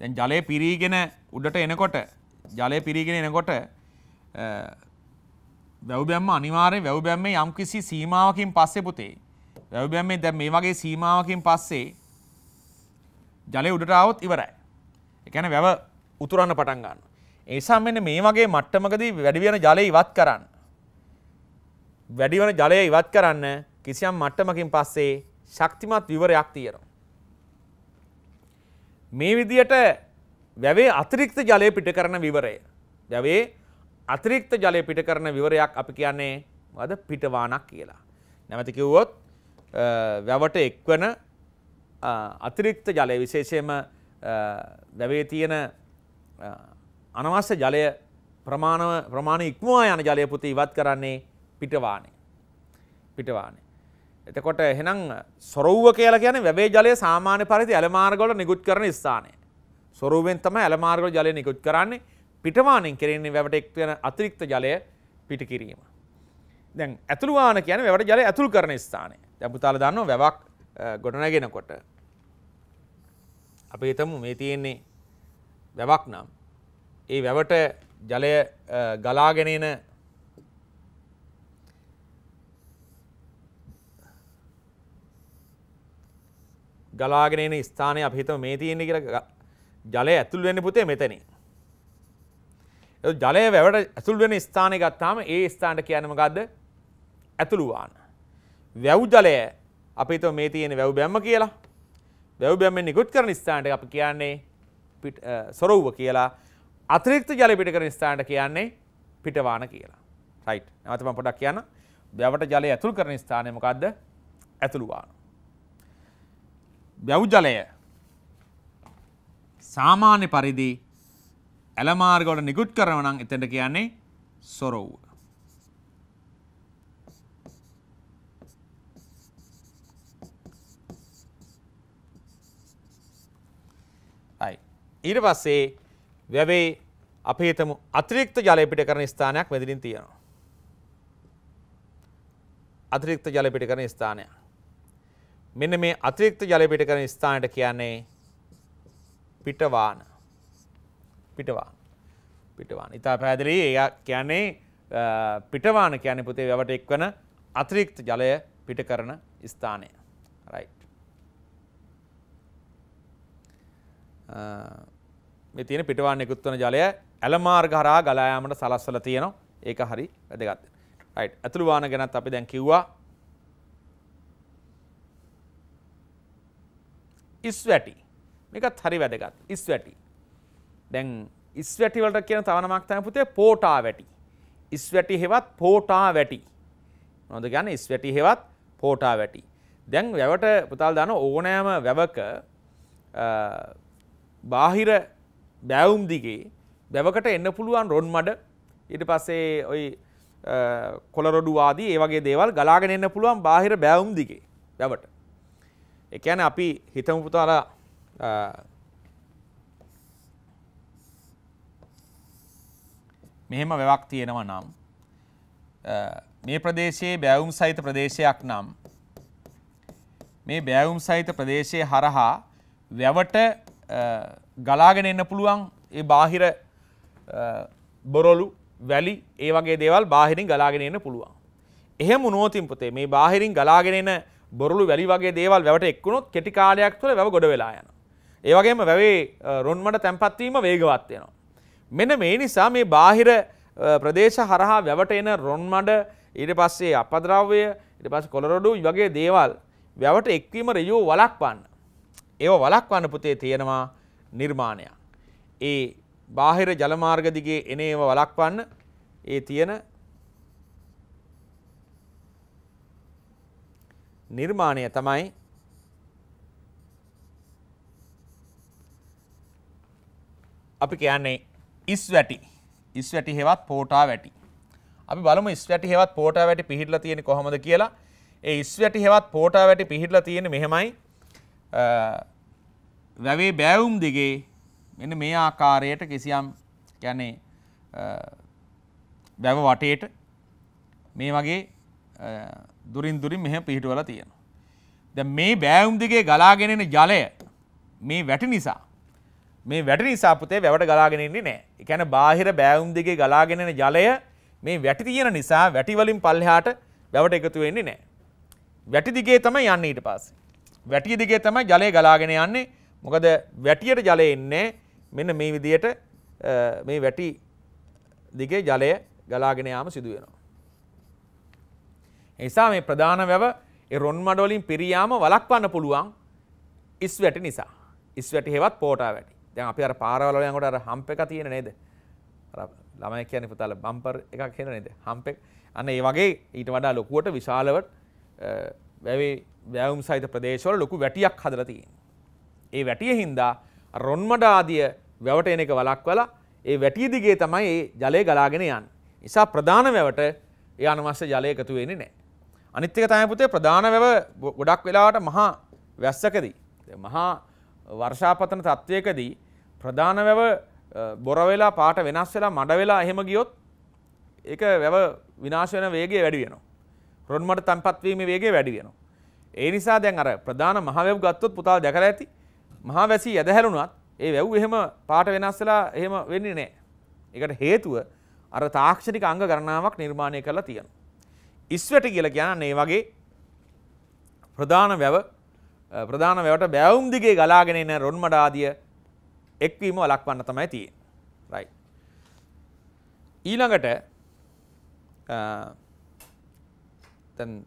දැන් ජලය පිරීගෙන උඩට එනකොට ජලය පිරීගෙන එනකොට වැැව්බැම්ම අනිවාරය වැැව්බැම්මේ යම් කිසි සීමාවකින් පස්සෙ පුතේ වැැව්බැම්මේ දැ මේ වගේ සීමාවකින් පස්සේ ජලය උඩටාවත් ඉවරයි. එකැන වැව උතුරන්න පටන් ගන්න. ඒසා මෙන්න මේ වගේ මට්ටමකදී වැඩිවෙන ජලය ඉවත් කරන්න. වැඩිවන ජලය ඉවත් කරන්න කිසියම් මට්ටමකින් පස්සේ ශක්තිමත් විවරයක් තියෙනවා. මේ විදියට වැවේ අතිරික්ත ජලය පිට කරන විවරය. වැවේ අතිරික්ත ජලය පිට කරන විවරයක් අපි කියන්නේ වද පිටවානක් කියලා. නැමති කිව්වොත් වැවට එක්වන අතිරික්ත ජලය විශේෂයම වැවේ තියෙන අනවශ්‍ය ජලය ප්‍රමාණව ප්‍රමාණ ඉක්මවා යන ජලය පුතේ ඉවත් කරන්නේ පිටවානේ. පිටවානේ. එතකොට එහෙනම් සොරව්ව කියලා කියන්නේ වැවේ ජලය සාමාන්‍ය පරිදි ඇලමාර්ගවල නිකුත් කරන ස්ථානය. සොරව්වෙන් තමයි ඇලමාර්ගවල ජලය නිකුත් කරන්නේ. පිටවානෙන් කරන්නේ වැවට එක් වෙන අතිරික්ත ජලය පිට කිරීම. දැන් ඇතුළු වාන කියන්නේ වැවට ජලය ඇතුළු කරන ස්ථානය. දැන් පුතාලා දන්නවා වැවක් ගොඩනගෙනකොට අපි හිතමු මේ තියෙන්නේ වැවක් නම් ඒ වැවට ජලය ගලාගෙනන ගලාගෙනන ස්ථානය අපිහිතම මේ තියෙන කියලා ජලය ඇතුල් වෙන්න පුතේ මෙතන. ජලය වැවට ඇතුල් වෙන ස්ථානය ගත්තාම ඒ ස්ථානට කියනම ගදද ඇතුළුවාන. වැව් ජලය අපිත මේ තියෙන වැව් බැම්ම කියලා වැව් බැම්ම නිකුත් කරන ස්ථානට අප කියන්නේ සොරව්ව කියලා අතිරික්ත ජල පිට කරන ස්ථානට කියන්නේ පිටවාන කියලා. රයිට්. නැවත මම පොඩ්ඩක් කියන්න. වැවට ජලය ඇතුල් කරන ස්ථානය මොකද්ද? ඇතුළු වාන. වැව් ජලය සාමාන්‍ය පරිදි ඇල මාර්ග වල නිකුත් කරනවා නම් එතනට කියන්නේ සොරවුව. ඊට පස්සේ වැවේ අපේතම අතිරික්ත ජලපිට කරන ස්ථානයක් වැදිලින් තියෙනවා. අතිරික්ත ජලපිට කරන ස්ථානය. මෙන්න මේ අතිරික්ත ජලපිට කරන ස්ථානයට කියන්නේ පිටවාන පිටවාන පිටවාන ඉතා පැදිලි ඒ කියන්නේ පිටවාන කියන පුතේ වැවට එක්වන අතිරික්ත ජලය පිට කරන ස්ථානය රයි්. මේ තියෙන පිටවාන් නිකුත් වන ජලය ඇල මාර්ග හරහා ගලා යාමට සලස්වලා තියෙනවා. ඒක හරි වැදගත්. රයිට්. ඇතුළු වාහන ගැනත් අපි දැන් කිව්වා. ඉස්වැටි. මේකත් හරි වැදගත්. ඉස්වැටි. දැන් ඉස්වැටි වලට කියන තව නමක් තමයි පුතේ පෝටා වැටි. ඉස්වැටි හෙවත් පෝටා වැටි. මොනවද කියන්නේ ඉස්වැටි හෙවත් පෝටා වැටි. දැන් වැවට පුතාල දාන ඕනෑම වැවක බාහිර බැවුම් දිගේ බැවකට එන්න පුළුවන් රොන් මඩ ඊට පස්සේ ඔයි කොළරොඩුවාදී ඒ වගේ දේවල් ගලාගෙන එන්න පුළුවන් බාහිර බැවුම් දිගේ බැවට. ඒ කියන්නේ අපි හිතමු පුතාලා මෙහෙම වැවක් තියෙනවා නම් මේ ප්‍රදේශයේ බැවුම් සහිත ප්‍රදේශයක් නම් මේ බැවුම් සහිත ප්‍රදේශය හරහා වැවට ගලාගෙන එන්න පුළුවන් ඒ බාහිර බොරොලු වැලි ඒ වගේ දේවල් බාහිරින් ගලාගෙන එන්න පුළුවන්. එහෙම වුණොතින් පුතේ මේ බාහිරින් ගලාගෙන එන බොරළු වැලි වගේ දේවල් වැවට එක්වුණොත් කෙටි කාලයක් තුළ වැව ගොඩ වෙලා යනවා. ඒ වගේම වැවේ රොන්මඩ තැම්පත් වීම වේගවත් වෙනවා. මෙන්න මේ නිසා මේ බාහිර ප්‍රදේශ හරහා වැවට එන රොන්මඩ ඊට පස්සේ අපද්‍රව්‍ය ඊට පස්සේ කොළරොඩු වගේ දේවල් වැවට එක්වීම රියෝ වළක්වන්න. ඒව වළක්වන්න පුතේ තියෙනවා නිර්මාණයක්. ඒ බාහිර ජලමාර්ගදිගේ එන ඒව වලක්වන්න ඒ තියෙන නිර්මාණය තමයි අපි කියන්නේ ඉස් වැටි ඉස් වැටි හෙවත් පෝටා වැටි. අපි බලමු ඉස් වැටි හෙවත් පෝටා වැටි පිහිටලා තියෙන කොහොමද කියලා. ඒ ඉස් වැටි හෙවත් පෝටා වැටි පිහිටලා තියෙන මෙහෙමයි වැවේ බෑවුම් දිගේ මෙන්න මේ ආකාරයට කිසියම් කියන්නේ වැව වටේට මේ වගේ දුරින් දුරින් මෙහෙම පිහිටුවලා තියෙනවා. දැන් මේ බෑවුම් දිගේ ගලාගෙන එන ජලය මේ වැට නිසා මේ වැට නිසා පුතේ වැවට ගලාගෙන එන්නේ නැහැ. ඒ කියන්නේ බාහිර බෑවුම් දිගේ ගලාගෙන එන ජලය මේ වැටි තියෙන නිසා වැටි වලින් පල්ලෙහාට වැවට එකතු වෙන්නේ නැහැ. වැටි දිගේ තමයි යන්නේ ඊට පස්සේ. වැටි දිගේ තමයි ජලය ගලාගෙන යන්නේ. මොකද වැටියට ජලය එන්නේ මෙන්න මේ විදියට මේ වැටි දිගේ ජලය ගලාගෙන යාම සිදු වෙනවා. නිසා මේ ප්‍රධාන වැව ඒ රොන් මඩ වලින් පිරියාම වළක්වන්න පුළුවන් ඉස් වැටි නිසා. ඉස් වැටි හේවත් පෝටා වැටි. දැන් අපි අර පාරවල් වල යනකොට අර හම්ප් එක තියෙන නේද? අර ළමයි කියන්නේ පුතාල බම්පර් එකක් හෙන නේද? හම්ප් එක. අන්න ඒ වගේ ඊට වඩා ලොකුවට විශාලව වැවේ වැවුම් සහිත ප්‍රදේශවල ලොකු වැටියක් හදලා තියෙනවා. ඒ වැටිය හින්දා රොන්මඩ ආදිය වැවට එන එක වලක්වලා ඒ වැටිය දිගේ තමයි ඒ ජලය ගලාගෙන යන්නේ. නිසා ප්‍රධාන වැවට ඒ අනවශ්‍ය ජලය එකතු වෙන්නේ නැහැ. අනිත් එක තමයි පුතේ ප්‍රධාන වැව ගොඩක් වෙලාවට මහා වැස්සකදී මහා වර්ෂාපතන තත්ත්වයකදී ප්‍රධාන වැව බොර වෙලා පාට වෙනස් වෙලා මඩ වෙලා එහෙම ගියොත් ඒක වැව විනාශ වෙන වේගය වැඩි වෙනවා. රොන්මඩ තැන්පත් වීමේ වේගය වැඩි වෙනවා. ඒ නිසා දැන් අර ප්‍රධාන මහවැව් ගත්තොත් පුතාලා දැකලා ඇති මහා වැසී ඇදහැරුණත් ඒ වැව් එහෙම පාට වෙනස්සලා එහෙම වෙන්නේ නෑ. එකට හේතුව අර තාක්ෂණික අංග ගණනාවක් නිර්මාණය කරලා තියෙනවා. ඉස්වැට කියලා කියන්නේ මේ වගේ ප්‍රධාන වැව ප්‍රධාන වැවට බැවුම් දිගේ ගලාගෙන එන රොන් මඩ ආදිය එක්වීම වළක්වන්න තමයි තියෙන්නේ. right. ඊළඟට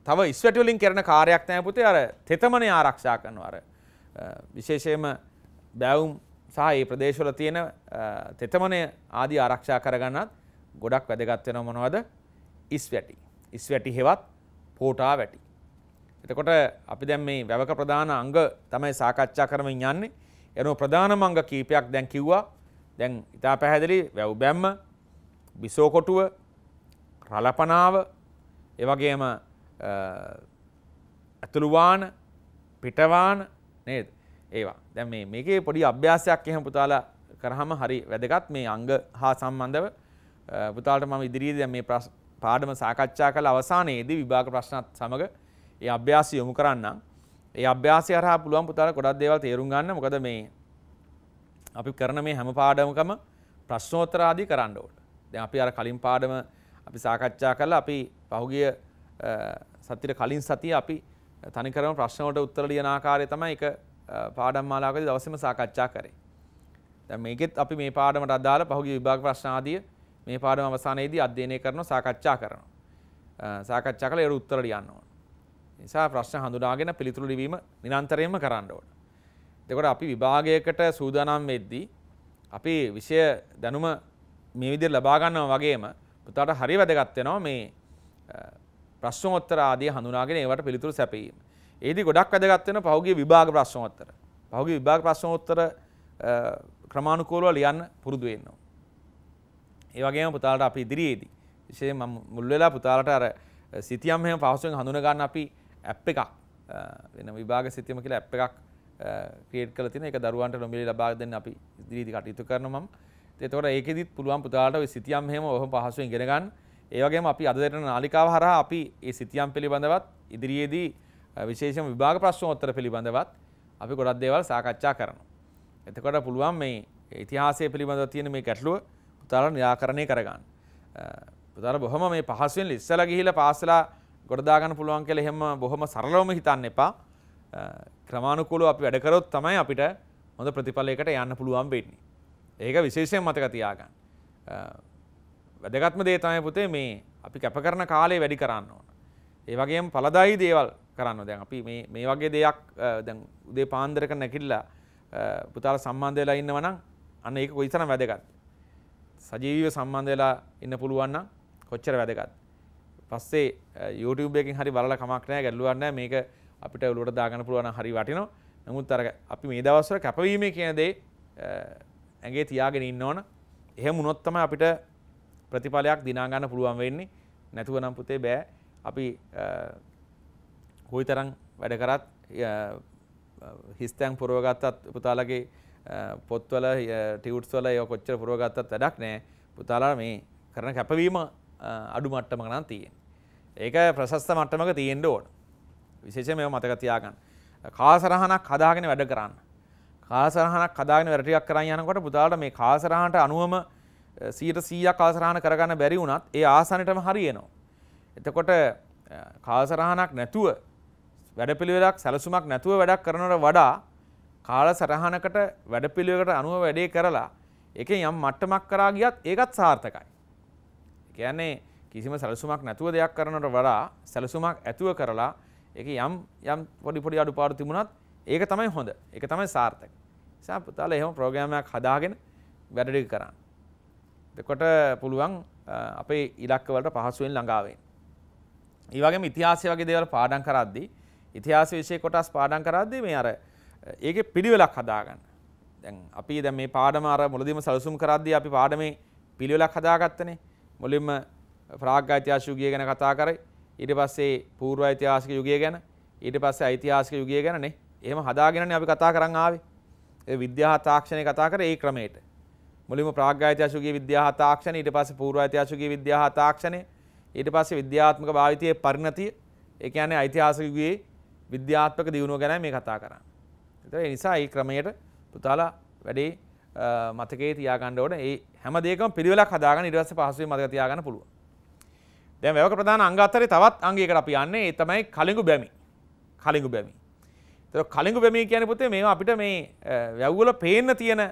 තව ඉස්වැට වලින් කරන කාර්යයක් තමයි පුතේ අර තෙතමනේ ආරක්ෂා කරනවා අර විශේෂයම බැවුම් සහ ඒ ප්‍රදේශවල තියෙන තෙතමනය ආදී ආරක්ෂා කරගන්නත් ගොඩක් වැදගත්වෙන මොනවද ඉස් වැටි. ඉස් වැටි හෙවත් පෝටා වැටි. එතකොට අපි දැන් මේ වැවක ප්‍රධාන අංග තමයි සාකච්ඡා කරමින් යන්නේ. එනෝ ප්‍රධාන මංග කීපයක් දැන් කිව්වා. දැන් ඉතා පැහැදිලි වැව් බැම්ම, බිසෝකොටුව, රලපනාව, ඒ වගේම අතුළුවාන, පිටවාන, නේද ඒවා දැන් මේ මේකේ පොඩි අභ්‍යාසයක් එහෙම පුතාලා කරාම හරි වැදගත් මේ අංග හා සම්බන්ධව පුතාලට මම ඉදිරියේදී දැන් මේ පාඩම සාකච්ඡා කළ අවසානයේදී විභාග ප්‍රශ්නත් සමග ඒ අභ්‍යාසය යොමු කරන්නම් ඒ අභ්‍යාසය හරහා පුළුවන් පුතාලා ගොඩක් දේවල් තේරුම් ගන්න මොකද මේ අපි කරන මේ හැම පාඩමකම ප්‍රශ්නෝත්තර ආදී කරන්න ඕන දැන් අපි අර කලින් පාඩම අපි සාකච්ඡා කළා අපි පහුගිය සතියට කලින් සතිය අපි තනිකරම ප්‍රශ්නවලට උත්තර ලියන ආකාරය තමයි එක පාඩම් මාලාවකදී දවසේම සාකච්ඡා කරේ. දැන් මේකෙත් අපි මේ පාඩමට අදාළ පහුගිය විභාග ප්‍රශ්න ආදිය මේ පාඩම අවසානයේදී අධ්‍යයනය කරනවා සාකච්ඡා කරනවා. සාකච්ඡා කළා ඒකට උත්තර ලියන්න ඕන. නිසා ප්‍රශ්න හඳුනාගෙන පිළිතුරු ලිවීම නිරන්තරයෙන්ම කරන්න ඕන. එතකොට අපි විභාගයකට සූදානම් වෙද්දී අපි විෂය දැනුම මේ විදිහට ලබා ගන්නවා වගේම පුතාට හරි වැදගත් වෙනවා මේ ප්‍රශ්නෝත්තර ආදී හඳුනාගෙන ඒවට පිළිතුරු සැපයීම. ඒදී ගොඩක් වැදගත් වෙන පහුගිය විභාග ප්‍රශ්නෝත්තර. පහුගිය විභාග ප්‍රශ්නෝත්තර ක්‍රමානුකූලව ලියන්න පුරුදු වෙන්න ඕන. ඒ වගේම පුතාලට අපි ඉදිරියේදී විශේෂයෙන් මම මුල් වෙලා පුතාලට අර සිතියම් එහෙම පහසුවෙන් හඳුනා ගන්න අපි ඇප් එකක් වෙන විභාග සිතියම කියලා ඇප් එකක් ක්‍රියේට් කරලා තියෙන එක දරුවන්ට නොමිලේ ලබා දෙන්න අපි ඉදිරියේදී කටයුතු කරනවා මම. එතකොට ඒකෙදිත් පුළුවන් පුතාලට ওই සිතියම් එහෙම ඔහොම පහසුවෙන් ඉගෙන ගන්න. ඒවගේම අපි අද දෙරන නාලිකාව හරහා අපි ඒ සිතියම් පිළිබඳවත් ඉදිරියේදී විශේෂම විභාග ප්‍රශ්නෝත්තර පිළිබඳවත් අපි ගොඩක් දේවල් සාකච්ඡා කරනවා. එතකොට පුළුවන් මේ ඉතිහාසය පිළිබඳව තියෙන මේ ගැටලුව පුතාලා निराකරණය කරගන්න. පුතාලා බොහොම මේ පහසුවෙන් ඉස්සලා ගිහිලා පාසලා ගොඩ දාගන්න පුළුවන් කියලා එහෙම බොහොම සරලවම හිතන්න එපා. ක්‍රමානුකූලව අපි වැඩ කරොත් තමයි අපිට හොඳ ප්‍රතිඵලයකට යන්න පුළුවන් වෙන්නේ. ඒක විශේෂයෙන් මතක තියාගන්න. වැදගත්ම දේ තමයි පුතේ මේ අපි කැප කරන කාලේ වැඩි කරන්න ඕන. ඒ වගේම පළදායි දේවල් කරන්න දැන් අපි මේ මේ වගේ දෙයක් දැන් උදේ පාන්දරක නැගිටලා පුතාලා සම්බන්ධ වෙලා ඉන්නවා නම් අන්න ඒක කොයිතරම් වැදගත්. සජීවීව සම්බන්ධ වෙලා ඉන්න පුළුවන් නම් කොච්චර වැදගත්. පස්සේ YouTube එකකින් හරි බලලා කමක් නැහැ ගැල්ලුවක් නැහැ මේක අපිට ඔලුවට දාගන්න පුළුවන් හරි වටිනවා. නමුත් අර අපි මේ දවස්වල කැපවීමේ කියන දේ ඇඟේ තියාගෙන ඉන්න ඕන. එහෙම වුණොත් තමයි අපිට ප්‍රතිඵලයක් දිනාගන්න පුළුවන් වෙන්නේ නැතුව නම් පුතේ බෑ අපි කොයි තරම් වැඩ කරත් හිස්තැන් පුරවගත්තත් පුතාලගේ පොත්වල ටියුට්ස් වල ඒක කොච්චර පුරවගත්තත් වැඩක් නෑ පුතාලා මේ කරන කැපවීම අඩු මට්ටමක නම් තියෙන. ඒක ප්‍රශස්ත මට්ටමක තියෙන්න ඕන. විශේෂයෙන් මේව මතක තියාගන්න. කාසරහනක් හදාගෙන වැඩ කරන්න. කාසරහනක් හදාගෙන වැඩ ටිකක් කරන් යනකොට පුතාලට මේ කාසරහනට අනුවම සීට සීයක් ආසරහන කරගන්න බැරි වුණත් ඒ ආසනටම හරියනවා. එතකොට කාසරහනක් නැතුව වැඩපිළිවෙලක් සැලසුමක් නැතුව වැඩක් කරනවට වඩා කාල සරහනකට වැඩපිළිවෙකට අනුව වැඩේ කරලා එක යම් මට්ටමක් කරා ගියත් ඒකත් සාර්ථකයි. කියන්නේ කිසිම සැලසුමක් නැතුව දෙයක් කරනට වඩා සැලසුමක් ඇතුව කරලා එක යම් යම් පොඩි පොඩි අඩුපාඩු තිබුණත් ඒක තමයි හොඳ. ඒක තමයි සාර්ථක. නිසා පුතාලා එහෙම ප්‍රෝග්‍රෑම් එකක් හදාගෙන වැඩ ටික කරන්න. දෙකොට පුළුවන් අපේ ඉලක්කවලට පහසුවෙන් ළඟාවෙන්. ඒවගේ ඉතිහාසය වගේ දේවල් පාඩන් කරද්දි ඉතිහාස විශෂය කොටස් පාඩන් කරද්දි මේ අර ඒක පිළිවෙලක් හදාගන්න දැන් අපි ද මේ පාඩමාර මුලදීම සැලසුම් කරද්දී අපි පාඩමේ පිළිවෙලක් හදාගත්තනේ මුලින්ම ප්‍රාග් ඓතිහාසික යුගය ගැන කතා කරයි ඊට පස්සේ පූර්ව ඓතිහාසික යුගය ගැන ඊට පස්සේ ඓතිහාසික යුගය ගැනනේ එහෙම හදාගෙනනේ අපි කතා කරන් ආවේ ඒ විද්‍යා තාක්ෂණය කතා කරේ ඒ ක්‍රමයට මුලිම ප්‍රාග්‍යයිතිහාසිකයේ විද්‍යා තාක්ෂණය ඊට පස්සේ පූර්වයිතිහාසිකයේ විද්‍යා තාක්ෂණය ඊට පස්සේ විද්‍යාත්මක භාවිතයේ පරිණතිය ඒ කියන්නේ ඓතිහාසික යුගයේ විද්‍යාත්මක දියුණුව ගැන මේ කතා කරන්නේ. ඒතර ඒ නිසා මේ ක්‍රමයට පුතාලා වැඩේ මතකේ තියාගන්න ඕනේ. ඒ හැම දෙයකම පිළිවෙලක් හදාගෙන ඊට පස්සේ පහසුවෙන් මතක තියාගන්න පුළුවන්. දැන් වැවක ප්‍රධාන අංග අතරේ තවත් අංගයකට අපි යන්නේ ඒ තමයි කලිඟු බැමි. කලිඟු බැමි. ඒතර කලිඟු බැමි කියන්නේ පුතේ මේවා අපිට මේ වැව්වල පේන්න තියෙන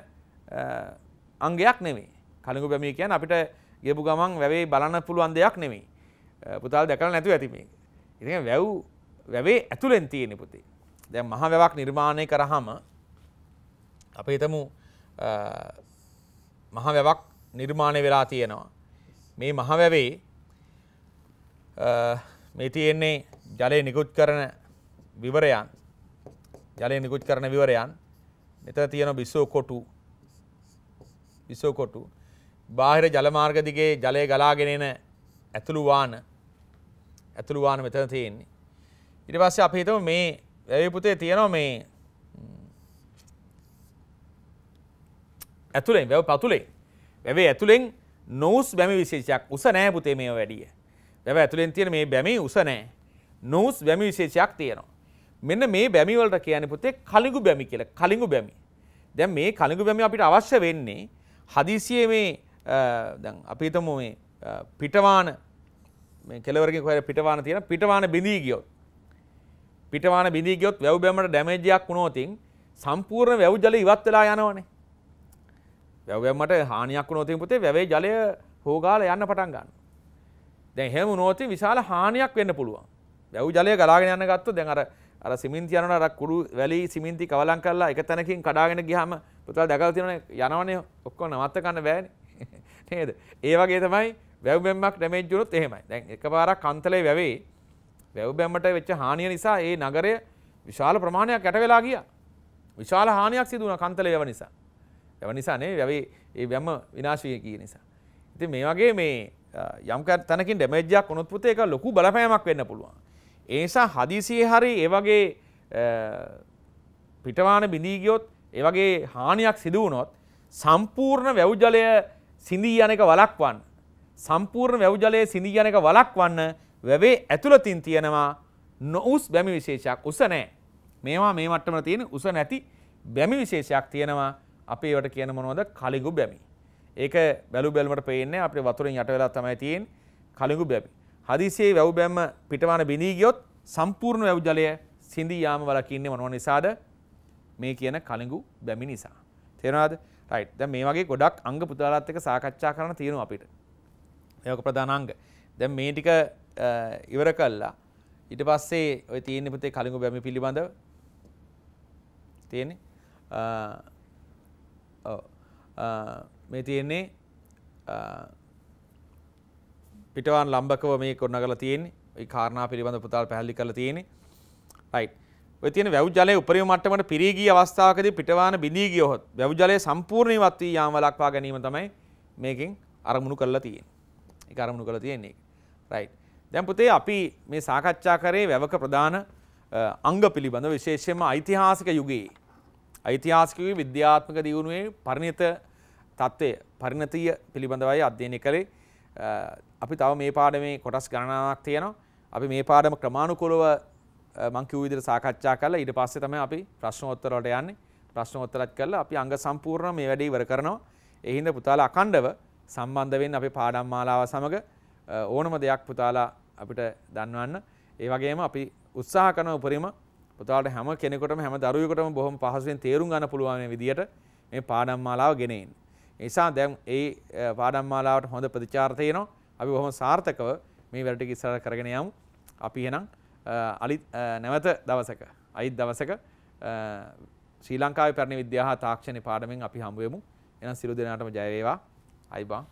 අංගයක් නෙමේ කලින්ගු පැමී කියන් අපිට ගෙපු ගමන් වැවේ බලන්න පුළුවන් දෙයක් නෙමේ පුතාල් දැකල නැතු ඇති මේ ඉති වැව් වැවේ ඇතුළෙන් තියෙන පුතේ දැ මහ වැවක් නිර්මාණය කරහම අප හිතමු මහ වැවක් නිර්මාණය වෙලා තියෙනවා මේ මහ වැවේ මේ තියෙන්නේ ජලය නිකුත් කරන විවරයන් ජලය නිකුත් කරන විවරයන් එත තියෙන බිස්සෝ කොටු ඉසෝකොටු බාහිර ජලමාර්ග දිගේ ජලය ගලාගෙන එන ඇතුළු වාන ඇතුළු වාන මෙතන තියෙන්නේ. ඊට පස්සේ අපි හිතමු මේ වැවි පුතේ තියෙනවා මේ ඇතුලෙන් වැව පතුලේ වැවේ ඇතුලෙන් නෝස් බැමි විශේෂයක් උස නෑ පුතේ මේව වැඩිය. වැව ඇතුලෙන් තියෙන මේ බැමි උස නෑ. නෝස් බැමි විශේෂයක් තියෙනවා. මෙන්න මේ බැමි වලට කියන්නේ පුතේ කලිඟු බැමි කියලා. කලිඟු බැමි. දැන් මේ කලිඟු බැමි අපිට අවශ්‍ය වෙන්නේ හදිසිය මේ අපිතම මේ පිටවාන කෙලවරගින් හොර පිටවාන තියෙන පිටවාන බිඳී ගියොත් පිටවාන බිඳී ගියොත් වැව් බැමට ඩැමේජයක් වුණොතින් සම්පූර්ණ වැව් ජලය ඉවත් වෙලා යනවනේ වැව් බැමට හානියක් වුණොතින් පුතේ වැවේ ජලය හොගාලා යන්න පටන් ගන්නවා දැන් එහෙම වුණොතින් විශාල හානියක් වෙන්න පුළුවන් වැව් ජලය ගලාගෙන යන්න ගත්තොත් දැන් අර අර සිමෙන්ති යනවා අර කුඩු වැලි සිමෙන්ති කවලම් කරලා එක තැනකින් කඩාගෙන ගියාම පුතා දැකලා තියෙනවනේ යනවනේ ඔක්කොම නවත්ත ගන්න බෑනේ නේද ඒ වගේ තමයි වැව් බැම්මක් ඩැමේජ් වුණොත් එහෙමයි දැන් එකපාරක් කන්තලේ වැවේ වැව් බැම්මට වෙච්ච හානිය නිසා ඒ නගරය විශාල ප්‍රමාණයක් යට වෙලා ගියා විශාල හානියක් සිදු වුණා කන්තලේ වැව නිසා වැව නිසා නේ වැවේ ඒ වැම්ම විනාශ වී ගිය නිසා ඉතින් මේ වගේ මේ යම් තැනකින් ඩැමේජ් එකක් වුණොත් පුතේ ඒක ලොකු බලපෑමක් වෙන්න පුළුවන් ඒ නිසා හදිසියේ හරි ඒ වගේ පිටවාන බිඳී ගියොත් ඒවගේ හානියක් සිදුවනොත් සම්පූර්ණ වැව්ජලය සිඳී යන එක වලක්වන්න. සම්පූර්ණ වැව්ජලය සිඳී යන එක වලක්වන්න වැවේ ඇතුළතින් තියෙනවා නොඋස් බැමි විශේෂයක් උස නෑ. මේවා මේ මට්ටම තියෙන උස නැති බැමි විශේෂයක් තියෙනවා අපේ ඒවට කියන මොනවද කලිගු බැමි. ඒක බැලු බැලමට පේන්නේ අපේ වතුරෙන් යට වෙලා තමයි තියෙන්නේ කලිගු බැමි. හදිසියේ වැව් බැම්ම පිටවන බිනී ගියොත් සම්පූර්ණ වැව් ජලය සිඳී යාම වලකින්නේ මොනවා නිසාද? මේ කියන කලින්ගු බැමි නිසා. තේරවාද රයිට් දැ මේ වගේ ගොඩක් අංග පුතාලත්තක සාකච්ඡා කරන තියෙනවා අපිට. යක ප්‍රධානංග දැ මේ ටික ඉවර කල්ලා ඉට පස්සේ ඔය තියෙන පුතේ කලින්ගු බැමි පිළිබඳව තියෙන මේ තියෙන්නේ පිටවන් ලම්බකව මේ කොන්න කල තියෙන්නේ කාරණා පිළිබඳ පුතාල් පැහල්ලි කළ තියෙන රයිට් ඔය තියෙන වැව් ජලය උපරිම මට්ටමට පිරී ගිය අවස්ථාවකදී පිටවාන බිඳී ගියොත් වැව් ජලය සම්පූර්ණ ඉවත් වී යාම වළක්වා ගැනීම තමයි මේකෙන් අරමුණු කරලා තියෙන්නේ. ඒක අරමුණු කරලා තියෙන්නේ. රයිට්. දැන් පුතේ අපි මේ සාකච්ඡා කරේ වැවක ප්‍රධාන අංග පිළිබඳ විශේෂයෙන්ම ඓතිහාසික යුගයේ ඓතිහාසිකයේ විද්‍යාත්මක දියුණුවේ පරිණත තත්ත්වය පරිණතිය පිළිබඳවයි අධ්‍යයනය කළේ අපි තව මේ පාඩමේ කොටස් ගණනාවක් තියෙනවා අපි මේ පාඩම ක්‍රමානුකූලව මංකිව විදිර සාකච්ඡා කල ඉට පස්සේ තම අපි ප්‍රශ්නෝත්තරට යන්නේ ප්‍රශ්නෝත්තරත් කල්ල අපි අංග සම්පූර්ණ මේ වැඩේ ඉවර කරනවා එහින්ද පුතාල අකණ්ඩව සම්බන්ධවෙන් අපි පාඩම් මාලාව සමඟ ඕනම දෙයක් පුතාලා අපිට දන්වන්න ඒ වගේම අපි උත්සාහ කරන උපරිම පුතාලට හැම කෙනෙකොටම හැම දරුවෙකුටම බොහොම පහසුවෙන් තේරුම් ගන්න පුළුවන් විදියට මේ පාඩම් මාලාව ගෙනෙන්න. නිසා දැන් ඒ පාඩම් මාලාවට හොඳ ප්‍රතිචාර තියෙනවා. අපි බොහොම සාර්ථකව මේ වැඩ ටික ඉස්සරහට කරගෙන යමු. අපි එහෙනම් අලි නැවත දවසක අයිත් දවසක ශ්‍රී ලංකාව පැරණි විද්‍යා තාක්ෂණ පාඩමෙන් අපි හමුවමු එන සිරු දෙනාටම ජයවේවා අයිබං